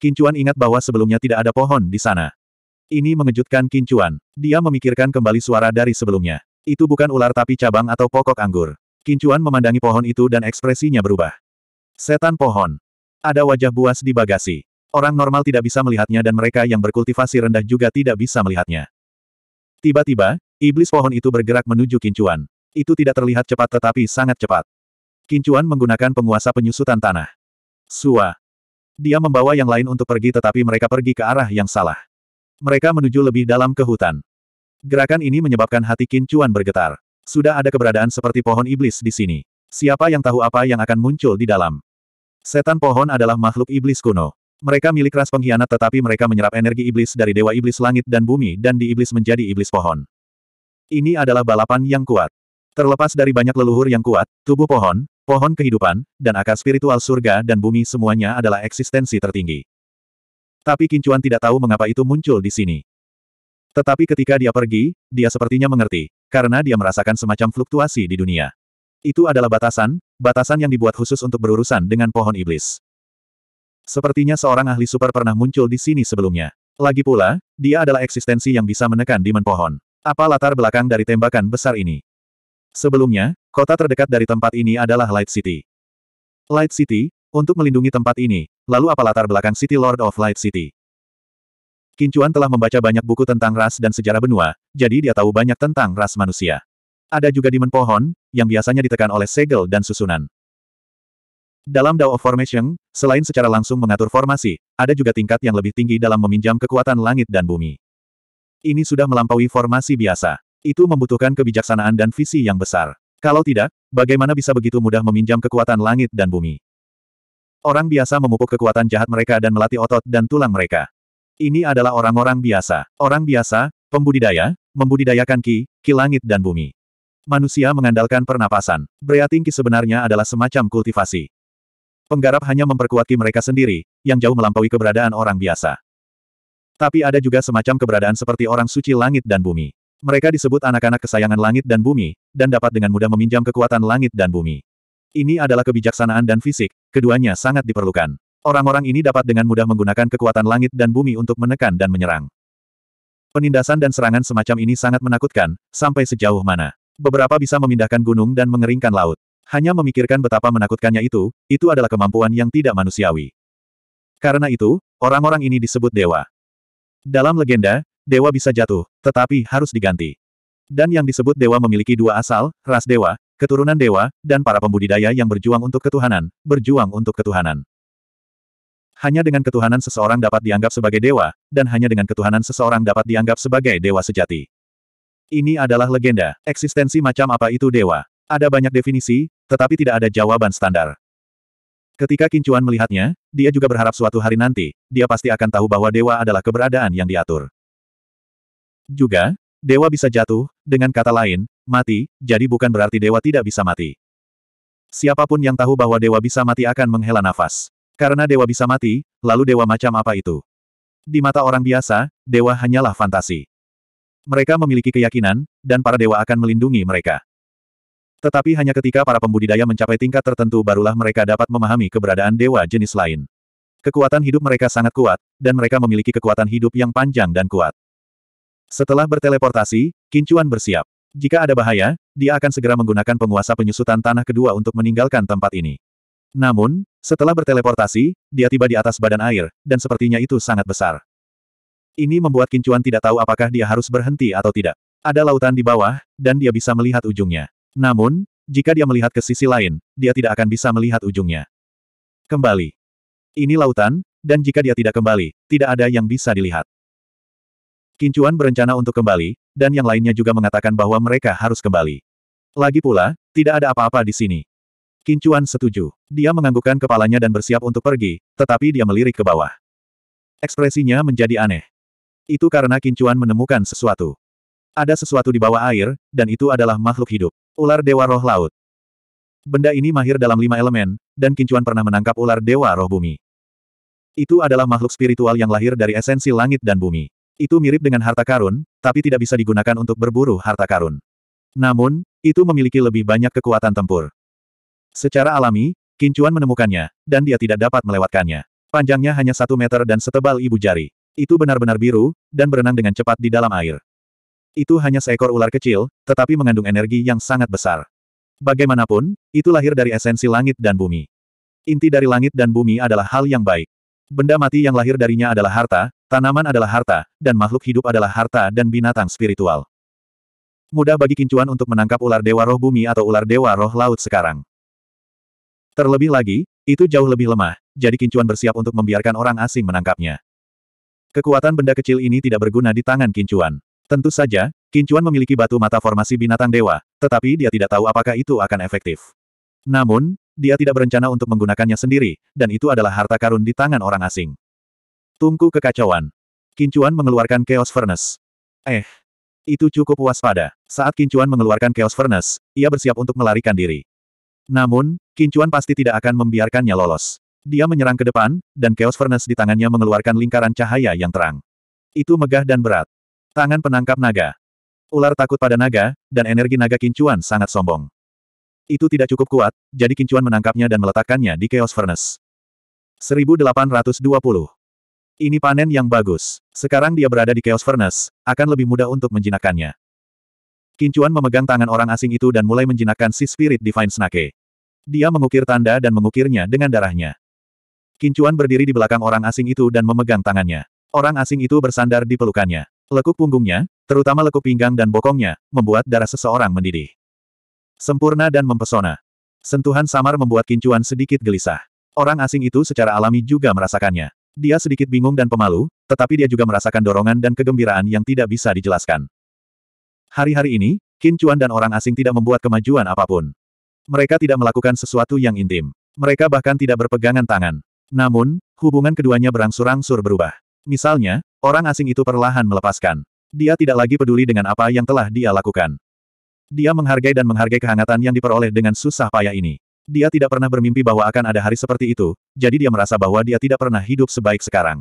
Kincuan ingat bahwa sebelumnya tidak ada pohon di sana. Ini mengejutkan Kincuan. Dia memikirkan kembali suara dari sebelumnya. Itu bukan ular tapi cabang atau pokok anggur. Kincuan memandangi pohon itu dan ekspresinya berubah. Setan pohon. Ada wajah buas di bagasi. Orang normal tidak bisa melihatnya dan mereka yang berkultivasi rendah juga tidak bisa melihatnya. Tiba-tiba, iblis pohon itu bergerak menuju Kincuan. Itu tidak terlihat cepat tetapi sangat cepat. Kincuan menggunakan penguasa penyusutan tanah. Sua. Dia membawa yang lain untuk pergi tetapi mereka pergi ke arah yang salah. Mereka menuju lebih dalam ke hutan. Gerakan ini menyebabkan hati Kincuan bergetar. Sudah ada keberadaan seperti pohon iblis di sini. Siapa yang tahu apa yang akan muncul di dalam? Setan pohon adalah makhluk iblis kuno. Mereka milik ras pengkhianat tetapi mereka menyerap energi iblis dari dewa iblis langit dan bumi dan di iblis menjadi iblis pohon. Ini adalah balapan yang kuat. Terlepas dari banyak leluhur yang kuat, tubuh pohon, pohon kehidupan, dan akar spiritual surga dan bumi semuanya adalah eksistensi tertinggi. Tapi Kincuan tidak tahu mengapa itu muncul di sini. Tetapi ketika dia pergi, dia sepertinya mengerti, karena dia merasakan semacam fluktuasi di dunia. Itu adalah batasan, batasan yang dibuat khusus untuk berurusan dengan pohon iblis. Sepertinya seorang ahli super pernah muncul di sini sebelumnya. Lagi pula, dia adalah eksistensi yang bisa menekan dimen pohon. Apa latar belakang dari tembakan besar ini? Sebelumnya, kota terdekat dari tempat ini adalah Light City. Light City, untuk melindungi tempat ini, lalu apa latar belakang City Lord of Light City? Kincuan telah membaca banyak buku tentang ras dan sejarah benua, jadi dia tahu banyak tentang ras manusia. Ada juga dimen pohon, yang biasanya ditekan oleh segel dan susunan. Dalam Dao of Formation, selain secara langsung mengatur formasi, ada juga tingkat yang lebih tinggi dalam meminjam kekuatan langit dan bumi. Ini sudah melampaui formasi biasa. Itu membutuhkan kebijaksanaan dan visi yang besar. Kalau tidak, bagaimana bisa begitu mudah meminjam kekuatan langit dan bumi? Orang biasa memupuk kekuatan jahat mereka dan melatih otot dan tulang mereka. Ini adalah orang-orang biasa. Orang biasa, pembudidaya, membudidayakan ki, ki langit dan bumi. Manusia mengandalkan pernapasan. Breating ki sebenarnya adalah semacam kultivasi. Penggarap hanya memperkuat ki mereka sendiri, yang jauh melampaui keberadaan orang biasa. Tapi ada juga semacam keberadaan seperti orang suci langit dan bumi. Mereka disebut anak-anak kesayangan langit dan bumi, dan dapat dengan mudah meminjam kekuatan langit dan bumi. Ini adalah kebijaksanaan dan fisik, keduanya sangat diperlukan. Orang-orang ini dapat dengan mudah menggunakan kekuatan langit dan bumi untuk menekan dan menyerang. Penindasan dan serangan semacam ini sangat menakutkan, sampai sejauh mana. Beberapa bisa memindahkan gunung dan mengeringkan laut. Hanya memikirkan betapa menakutkannya itu, itu adalah kemampuan yang tidak manusiawi. Karena itu, orang-orang ini disebut dewa. Dalam legenda, dewa bisa jatuh, tetapi harus diganti. Dan yang disebut dewa memiliki dua asal, ras dewa, keturunan dewa, dan para pembudidaya yang berjuang untuk ketuhanan, berjuang untuk ketuhanan. Hanya dengan ketuhanan seseorang dapat dianggap sebagai dewa, dan hanya dengan ketuhanan seseorang dapat dianggap sebagai dewa sejati. Ini adalah legenda, eksistensi macam apa itu dewa. Ada banyak definisi, tetapi tidak ada jawaban standar. Ketika Kincuan melihatnya, dia juga berharap suatu hari nanti, dia pasti akan tahu bahwa dewa adalah keberadaan yang diatur. Juga, dewa bisa jatuh, dengan kata lain, mati, jadi bukan berarti dewa tidak bisa mati. Siapapun yang tahu bahwa dewa bisa mati akan menghela nafas. Karena dewa bisa mati, lalu dewa macam apa itu? Di mata orang biasa, dewa hanyalah fantasi. Mereka memiliki keyakinan, dan para dewa akan melindungi mereka. Tetapi hanya ketika para pembudidaya mencapai tingkat tertentu barulah mereka dapat memahami keberadaan dewa jenis lain. Kekuatan hidup mereka sangat kuat, dan mereka memiliki kekuatan hidup yang panjang dan kuat. Setelah berteleportasi, Kincuan bersiap. Jika ada bahaya, dia akan segera menggunakan penguasa penyusutan tanah kedua untuk meninggalkan tempat ini. Namun, setelah berteleportasi, dia tiba di atas badan air, dan sepertinya itu sangat besar. Ini membuat Kincuan tidak tahu apakah dia harus berhenti atau tidak. Ada lautan di bawah, dan dia bisa melihat ujungnya. Namun, jika dia melihat ke sisi lain, dia tidak akan bisa melihat ujungnya. Kembali. Ini lautan, dan jika dia tidak kembali, tidak ada yang bisa dilihat. Kincuan berencana untuk kembali, dan yang lainnya juga mengatakan bahwa mereka harus kembali. Lagi pula, tidak ada apa-apa di sini. Kincuan setuju. Dia menganggukkan kepalanya dan bersiap untuk pergi, tetapi dia melirik ke bawah. Ekspresinya menjadi aneh. Itu karena Kincuan menemukan sesuatu. Ada sesuatu di bawah air, dan itu adalah makhluk hidup. Ular Dewa Roh Laut. Benda ini mahir dalam lima elemen, dan Kincuan pernah menangkap ular Dewa Roh Bumi. Itu adalah makhluk spiritual yang lahir dari esensi langit dan bumi. Itu mirip dengan harta karun, tapi tidak bisa digunakan untuk berburu harta karun. Namun, itu memiliki lebih banyak kekuatan tempur. Secara alami, Kincuan menemukannya, dan dia tidak dapat melewatkannya. Panjangnya hanya satu meter dan setebal ibu jari. Itu benar-benar biru, dan berenang dengan cepat di dalam air. Itu hanya seekor ular kecil, tetapi mengandung energi yang sangat besar. Bagaimanapun, itu lahir dari esensi langit dan bumi. Inti dari langit dan bumi adalah hal yang baik. Benda mati yang lahir darinya adalah harta, tanaman adalah harta, dan makhluk hidup adalah harta dan binatang spiritual. Mudah bagi Kincuan untuk menangkap ular dewa roh bumi atau ular dewa roh laut sekarang. Terlebih lagi, itu jauh lebih lemah, jadi Kincuan bersiap untuk membiarkan orang asing menangkapnya. Kekuatan benda kecil ini tidak berguna di tangan Kincuan. Tentu saja, Kincuan memiliki batu mata formasi binatang dewa, tetapi dia tidak tahu apakah itu akan efektif. Namun, dia tidak berencana untuk menggunakannya sendiri, dan itu adalah harta karun di tangan orang asing. Tungku kekacauan. Kincuan mengeluarkan Chaos Furnace. Eh, itu cukup waspada. Saat Kincuan mengeluarkan Chaos Furnace, ia bersiap untuk melarikan diri. Namun, Kincuan pasti tidak akan membiarkannya lolos. Dia menyerang ke depan, dan Chaos Furnace di tangannya mengeluarkan lingkaran cahaya yang terang. Itu megah dan berat. Tangan penangkap naga. Ular takut pada naga, dan energi naga Kincuan sangat sombong. Itu tidak cukup kuat, jadi Kincuan menangkapnya dan meletakkannya di Chaos Furnace. 1820. Ini panen yang bagus. Sekarang dia berada di Chaos Furnace, akan lebih mudah untuk menjinakkannya. Kincuan memegang tangan orang asing itu dan mulai menjinakkan si Spirit Divine Snake. Dia mengukir tanda dan mengukirnya dengan darahnya. Kincuan berdiri di belakang orang asing itu dan memegang tangannya. Orang asing itu bersandar di pelukannya. Lekuk punggungnya, terutama lekuk pinggang dan bokongnya, membuat darah seseorang mendidih. Sempurna dan mempesona. Sentuhan samar membuat Kincuan sedikit gelisah. Orang asing itu secara alami juga merasakannya. Dia sedikit bingung dan pemalu, tetapi dia juga merasakan dorongan dan kegembiraan yang tidak bisa dijelaskan. Hari-hari ini, Qin Chuan dan orang asing tidak membuat kemajuan apapun. Mereka tidak melakukan sesuatu yang intim. Mereka bahkan tidak berpegangan tangan. Namun, hubungan keduanya berangsur-angsur berubah. Misalnya, orang asing itu perlahan melepaskan. Dia tidak lagi peduli dengan apa yang telah dia lakukan. Dia menghargai dan menghargai kehangatan yang diperoleh dengan susah payah ini. Dia tidak pernah bermimpi bahwa akan ada hari seperti itu, jadi dia merasa bahwa dia tidak pernah hidup sebaik sekarang.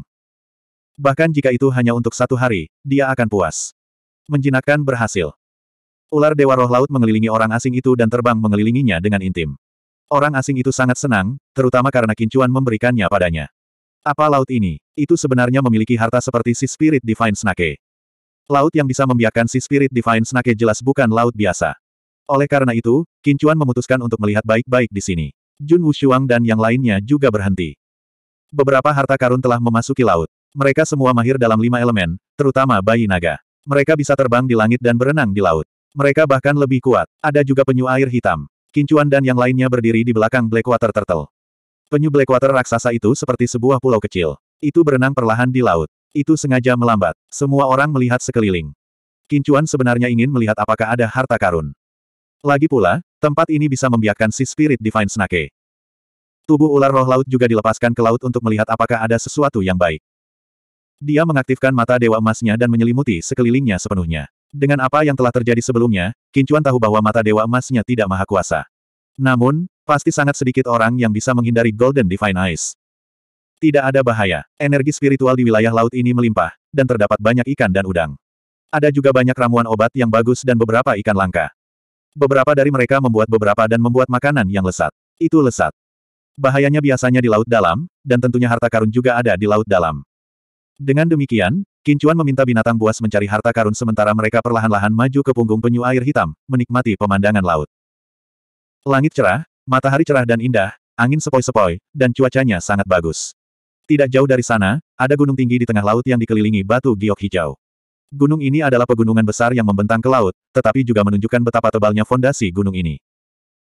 Bahkan jika itu hanya untuk satu hari, dia akan puas. Menjinakkan berhasil. Ular Dewa Roh Laut mengelilingi orang asing itu dan terbang mengelilinginya dengan intim. Orang asing itu sangat senang, terutama karena Kincuan memberikannya padanya. Apa laut ini? Itu sebenarnya memiliki harta seperti si Spirit Divine Snake. Laut yang bisa membiarkan si Spirit Divine Snake jelas bukan laut biasa. Oleh karena itu, Kincuan memutuskan untuk melihat baik-baik di sini. Jun Wushuang dan yang lainnya juga berhenti. Beberapa harta karun telah memasuki laut. Mereka semua mahir dalam lima elemen, terutama bayi naga. Mereka bisa terbang di langit dan berenang di laut. Mereka bahkan lebih kuat. Ada juga penyu air hitam. Kincuan dan yang lainnya berdiri di belakang Blackwater Turtle. Penyu Blackwater raksasa itu seperti sebuah pulau kecil. Itu berenang perlahan di laut. Itu sengaja melambat. Semua orang melihat sekeliling. Kincuan sebenarnya ingin melihat apakah ada harta karun. Lagi pula, tempat ini bisa membiarkan si Spirit Divine Snake. Tubuh ular roh laut juga dilepaskan ke laut untuk melihat apakah ada sesuatu yang baik. Dia mengaktifkan mata dewa emasnya dan menyelimuti sekelilingnya sepenuhnya. Dengan apa yang telah terjadi sebelumnya, Kincuan tahu bahwa mata dewa emasnya tidak maha kuasa. Namun, pasti sangat sedikit orang yang bisa menghindari Golden Divine Eyes. Tidak ada bahaya. Energi spiritual di wilayah laut ini melimpah, dan terdapat banyak ikan dan udang. Ada juga banyak ramuan obat yang bagus dan beberapa ikan langka. Beberapa dari mereka membuat beberapa dan membuat makanan yang lesat. Itu lesat. Bahayanya biasanya di laut dalam, dan tentunya harta karun juga ada di laut dalam. Dengan demikian, Kincuan meminta binatang buas mencari harta karun sementara mereka perlahan-lahan maju ke punggung penyu air hitam, menikmati pemandangan laut. Langit cerah, matahari cerah dan indah, angin sepoi-sepoi, dan cuacanya sangat bagus. Tidak jauh dari sana, ada gunung tinggi di tengah laut yang dikelilingi batu giok hijau. Gunung ini adalah pegunungan besar yang membentang ke laut, tetapi juga menunjukkan betapa tebalnya fondasi gunung ini.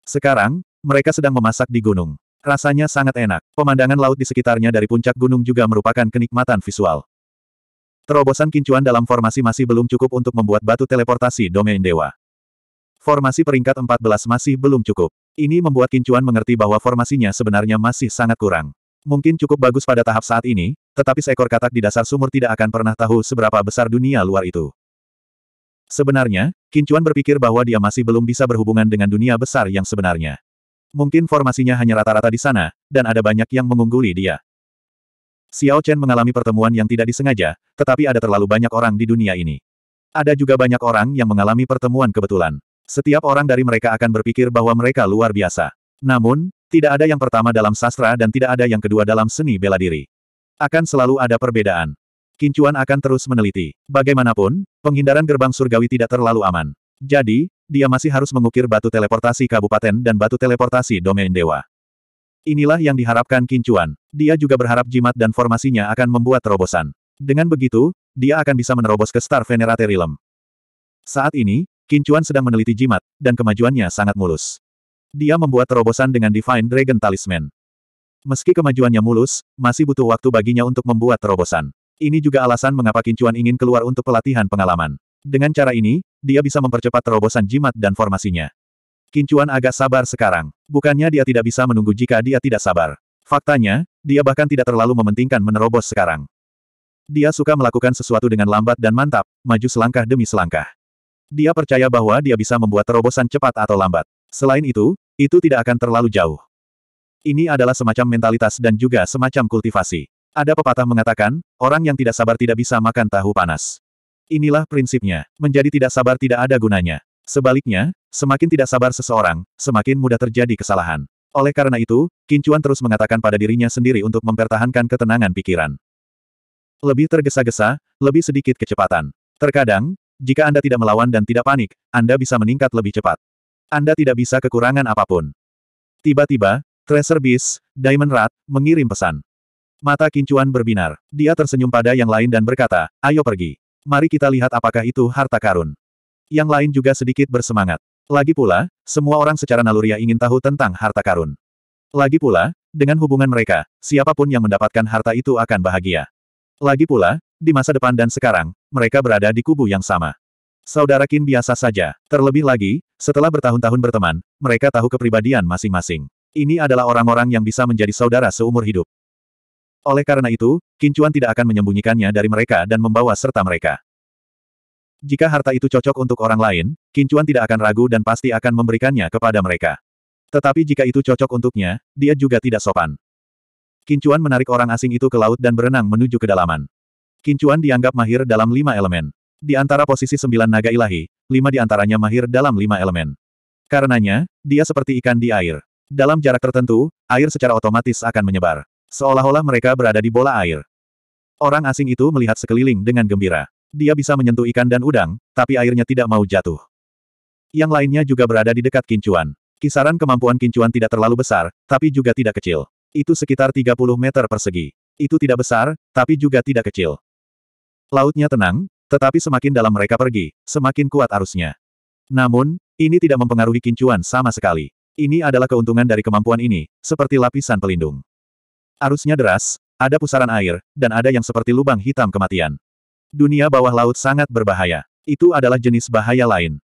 Sekarang, mereka sedang memasak di gunung. Rasanya sangat enak. Pemandangan laut di sekitarnya dari puncak gunung juga merupakan kenikmatan visual. Terobosan kincuan dalam formasi masih belum cukup untuk membuat batu teleportasi domain dewa. Formasi peringkat 14 masih belum cukup. Ini membuat kincuan mengerti bahwa formasinya sebenarnya masih sangat kurang. Mungkin cukup bagus pada tahap saat ini, tetapi seekor katak di dasar sumur tidak akan pernah tahu seberapa besar dunia luar itu. Sebenarnya, Kincuan berpikir bahwa dia masih belum bisa berhubungan dengan dunia besar yang sebenarnya. Mungkin formasinya hanya rata-rata di sana, dan ada banyak yang mengungguli dia. Xiao Chen mengalami pertemuan yang tidak disengaja, tetapi ada terlalu banyak orang di dunia ini. Ada juga banyak orang yang mengalami pertemuan kebetulan. Setiap orang dari mereka akan berpikir bahwa mereka luar biasa. Namun, tidak ada yang pertama dalam sastra dan tidak ada yang kedua dalam seni bela diri. Akan selalu ada perbedaan. Kincuan akan terus meneliti. Bagaimanapun, penghindaran gerbang surgawi tidak terlalu aman. Jadi, dia masih harus mengukir batu teleportasi kabupaten dan batu teleportasi domain dewa. Inilah yang diharapkan Kincuan. Dia juga berharap jimat dan formasinya akan membuat terobosan. Dengan begitu, dia akan bisa menerobos ke Star Venerate Realm. Saat ini, Kincuan sedang meneliti jimat, dan kemajuannya sangat mulus. Dia membuat terobosan dengan Divine Dragon Talisman. Meski kemajuannya mulus, masih butuh waktu baginya untuk membuat terobosan. Ini juga alasan mengapa Kincuan ingin keluar untuk pelatihan pengalaman. Dengan cara ini, dia bisa mempercepat terobosan jimat dan formasinya. Kincuan agak sabar sekarang. Bukannya dia tidak bisa menunggu jika dia tidak sabar. Faktanya, dia bahkan tidak terlalu mementingkan menerobos sekarang. Dia suka melakukan sesuatu dengan lambat dan mantap, maju selangkah demi selangkah. Dia percaya bahwa dia bisa membuat terobosan cepat atau lambat. Selain itu, itu tidak akan terlalu jauh. Ini adalah semacam mentalitas dan juga semacam kultivasi. Ada pepatah mengatakan, orang yang tidak sabar tidak bisa makan tahu panas. Inilah prinsipnya, menjadi tidak sabar tidak ada gunanya. Sebaliknya, semakin tidak sabar seseorang, semakin mudah terjadi kesalahan. Oleh karena itu, Kincuan terus mengatakan pada dirinya sendiri untuk mempertahankan ketenangan pikiran. Lebih tergesa-gesa, lebih sedikit kecepatan. Terkadang, jika Anda tidak melawan dan tidak panik, Anda bisa meningkat lebih cepat. Anda tidak bisa kekurangan apapun. Tiba-tiba, Tracer Beast, Diamond Rat, mengirim pesan. Mata Kincuan berbinar. Dia tersenyum pada yang lain dan berkata, ayo pergi mari kita lihat apakah itu harta karun. Yang lain juga sedikit bersemangat. Lagi pula, semua orang secara naluriah ingin tahu tentang harta karun. Lagi pula, dengan hubungan mereka, siapapun yang mendapatkan harta itu akan bahagia. Lagi pula, di masa depan dan sekarang, mereka berada di kubu yang sama. Saudara Kin biasa saja. Terlebih lagi, setelah bertahun-tahun berteman, mereka tahu kepribadian masing-masing. Ini adalah orang-orang yang bisa menjadi saudara seumur hidup. Oleh karena itu, Kincuan tidak akan menyembunyikannya dari mereka dan membawa serta mereka. Jika harta itu cocok untuk orang lain, Kincuan tidak akan ragu dan pasti akan memberikannya kepada mereka. Tetapi jika itu cocok untuknya, dia juga tidak sopan. Kincuan menarik orang asing itu ke laut dan berenang menuju kedalaman. Kincuan dianggap mahir dalam lima elemen. Di antara posisi sembilan naga ilahi, lima di antaranya mahir dalam lima elemen. Karenanya, dia seperti ikan di air. Dalam jarak tertentu, air secara otomatis akan menyebar. Seolah-olah mereka berada di bola air. Orang asing itu melihat sekeliling dengan gembira. Dia bisa menyentuh ikan dan udang, tapi airnya tidak mau jatuh. Yang lainnya juga berada di dekat kincuan. Kisaran kemampuan kincuan tidak terlalu besar, tapi juga tidak kecil. Itu sekitar 30 meter persegi. Itu tidak besar, tapi juga tidak kecil. Lautnya tenang, tetapi semakin dalam mereka pergi, semakin kuat arusnya. Namun, ini tidak mempengaruhi kincuan sama sekali. Ini adalah keuntungan dari kemampuan ini, seperti lapisan pelindung. Arusnya deras, ada pusaran air, dan ada yang seperti lubang hitam kematian. Dunia bawah laut sangat berbahaya. Itu adalah jenis bahaya lain.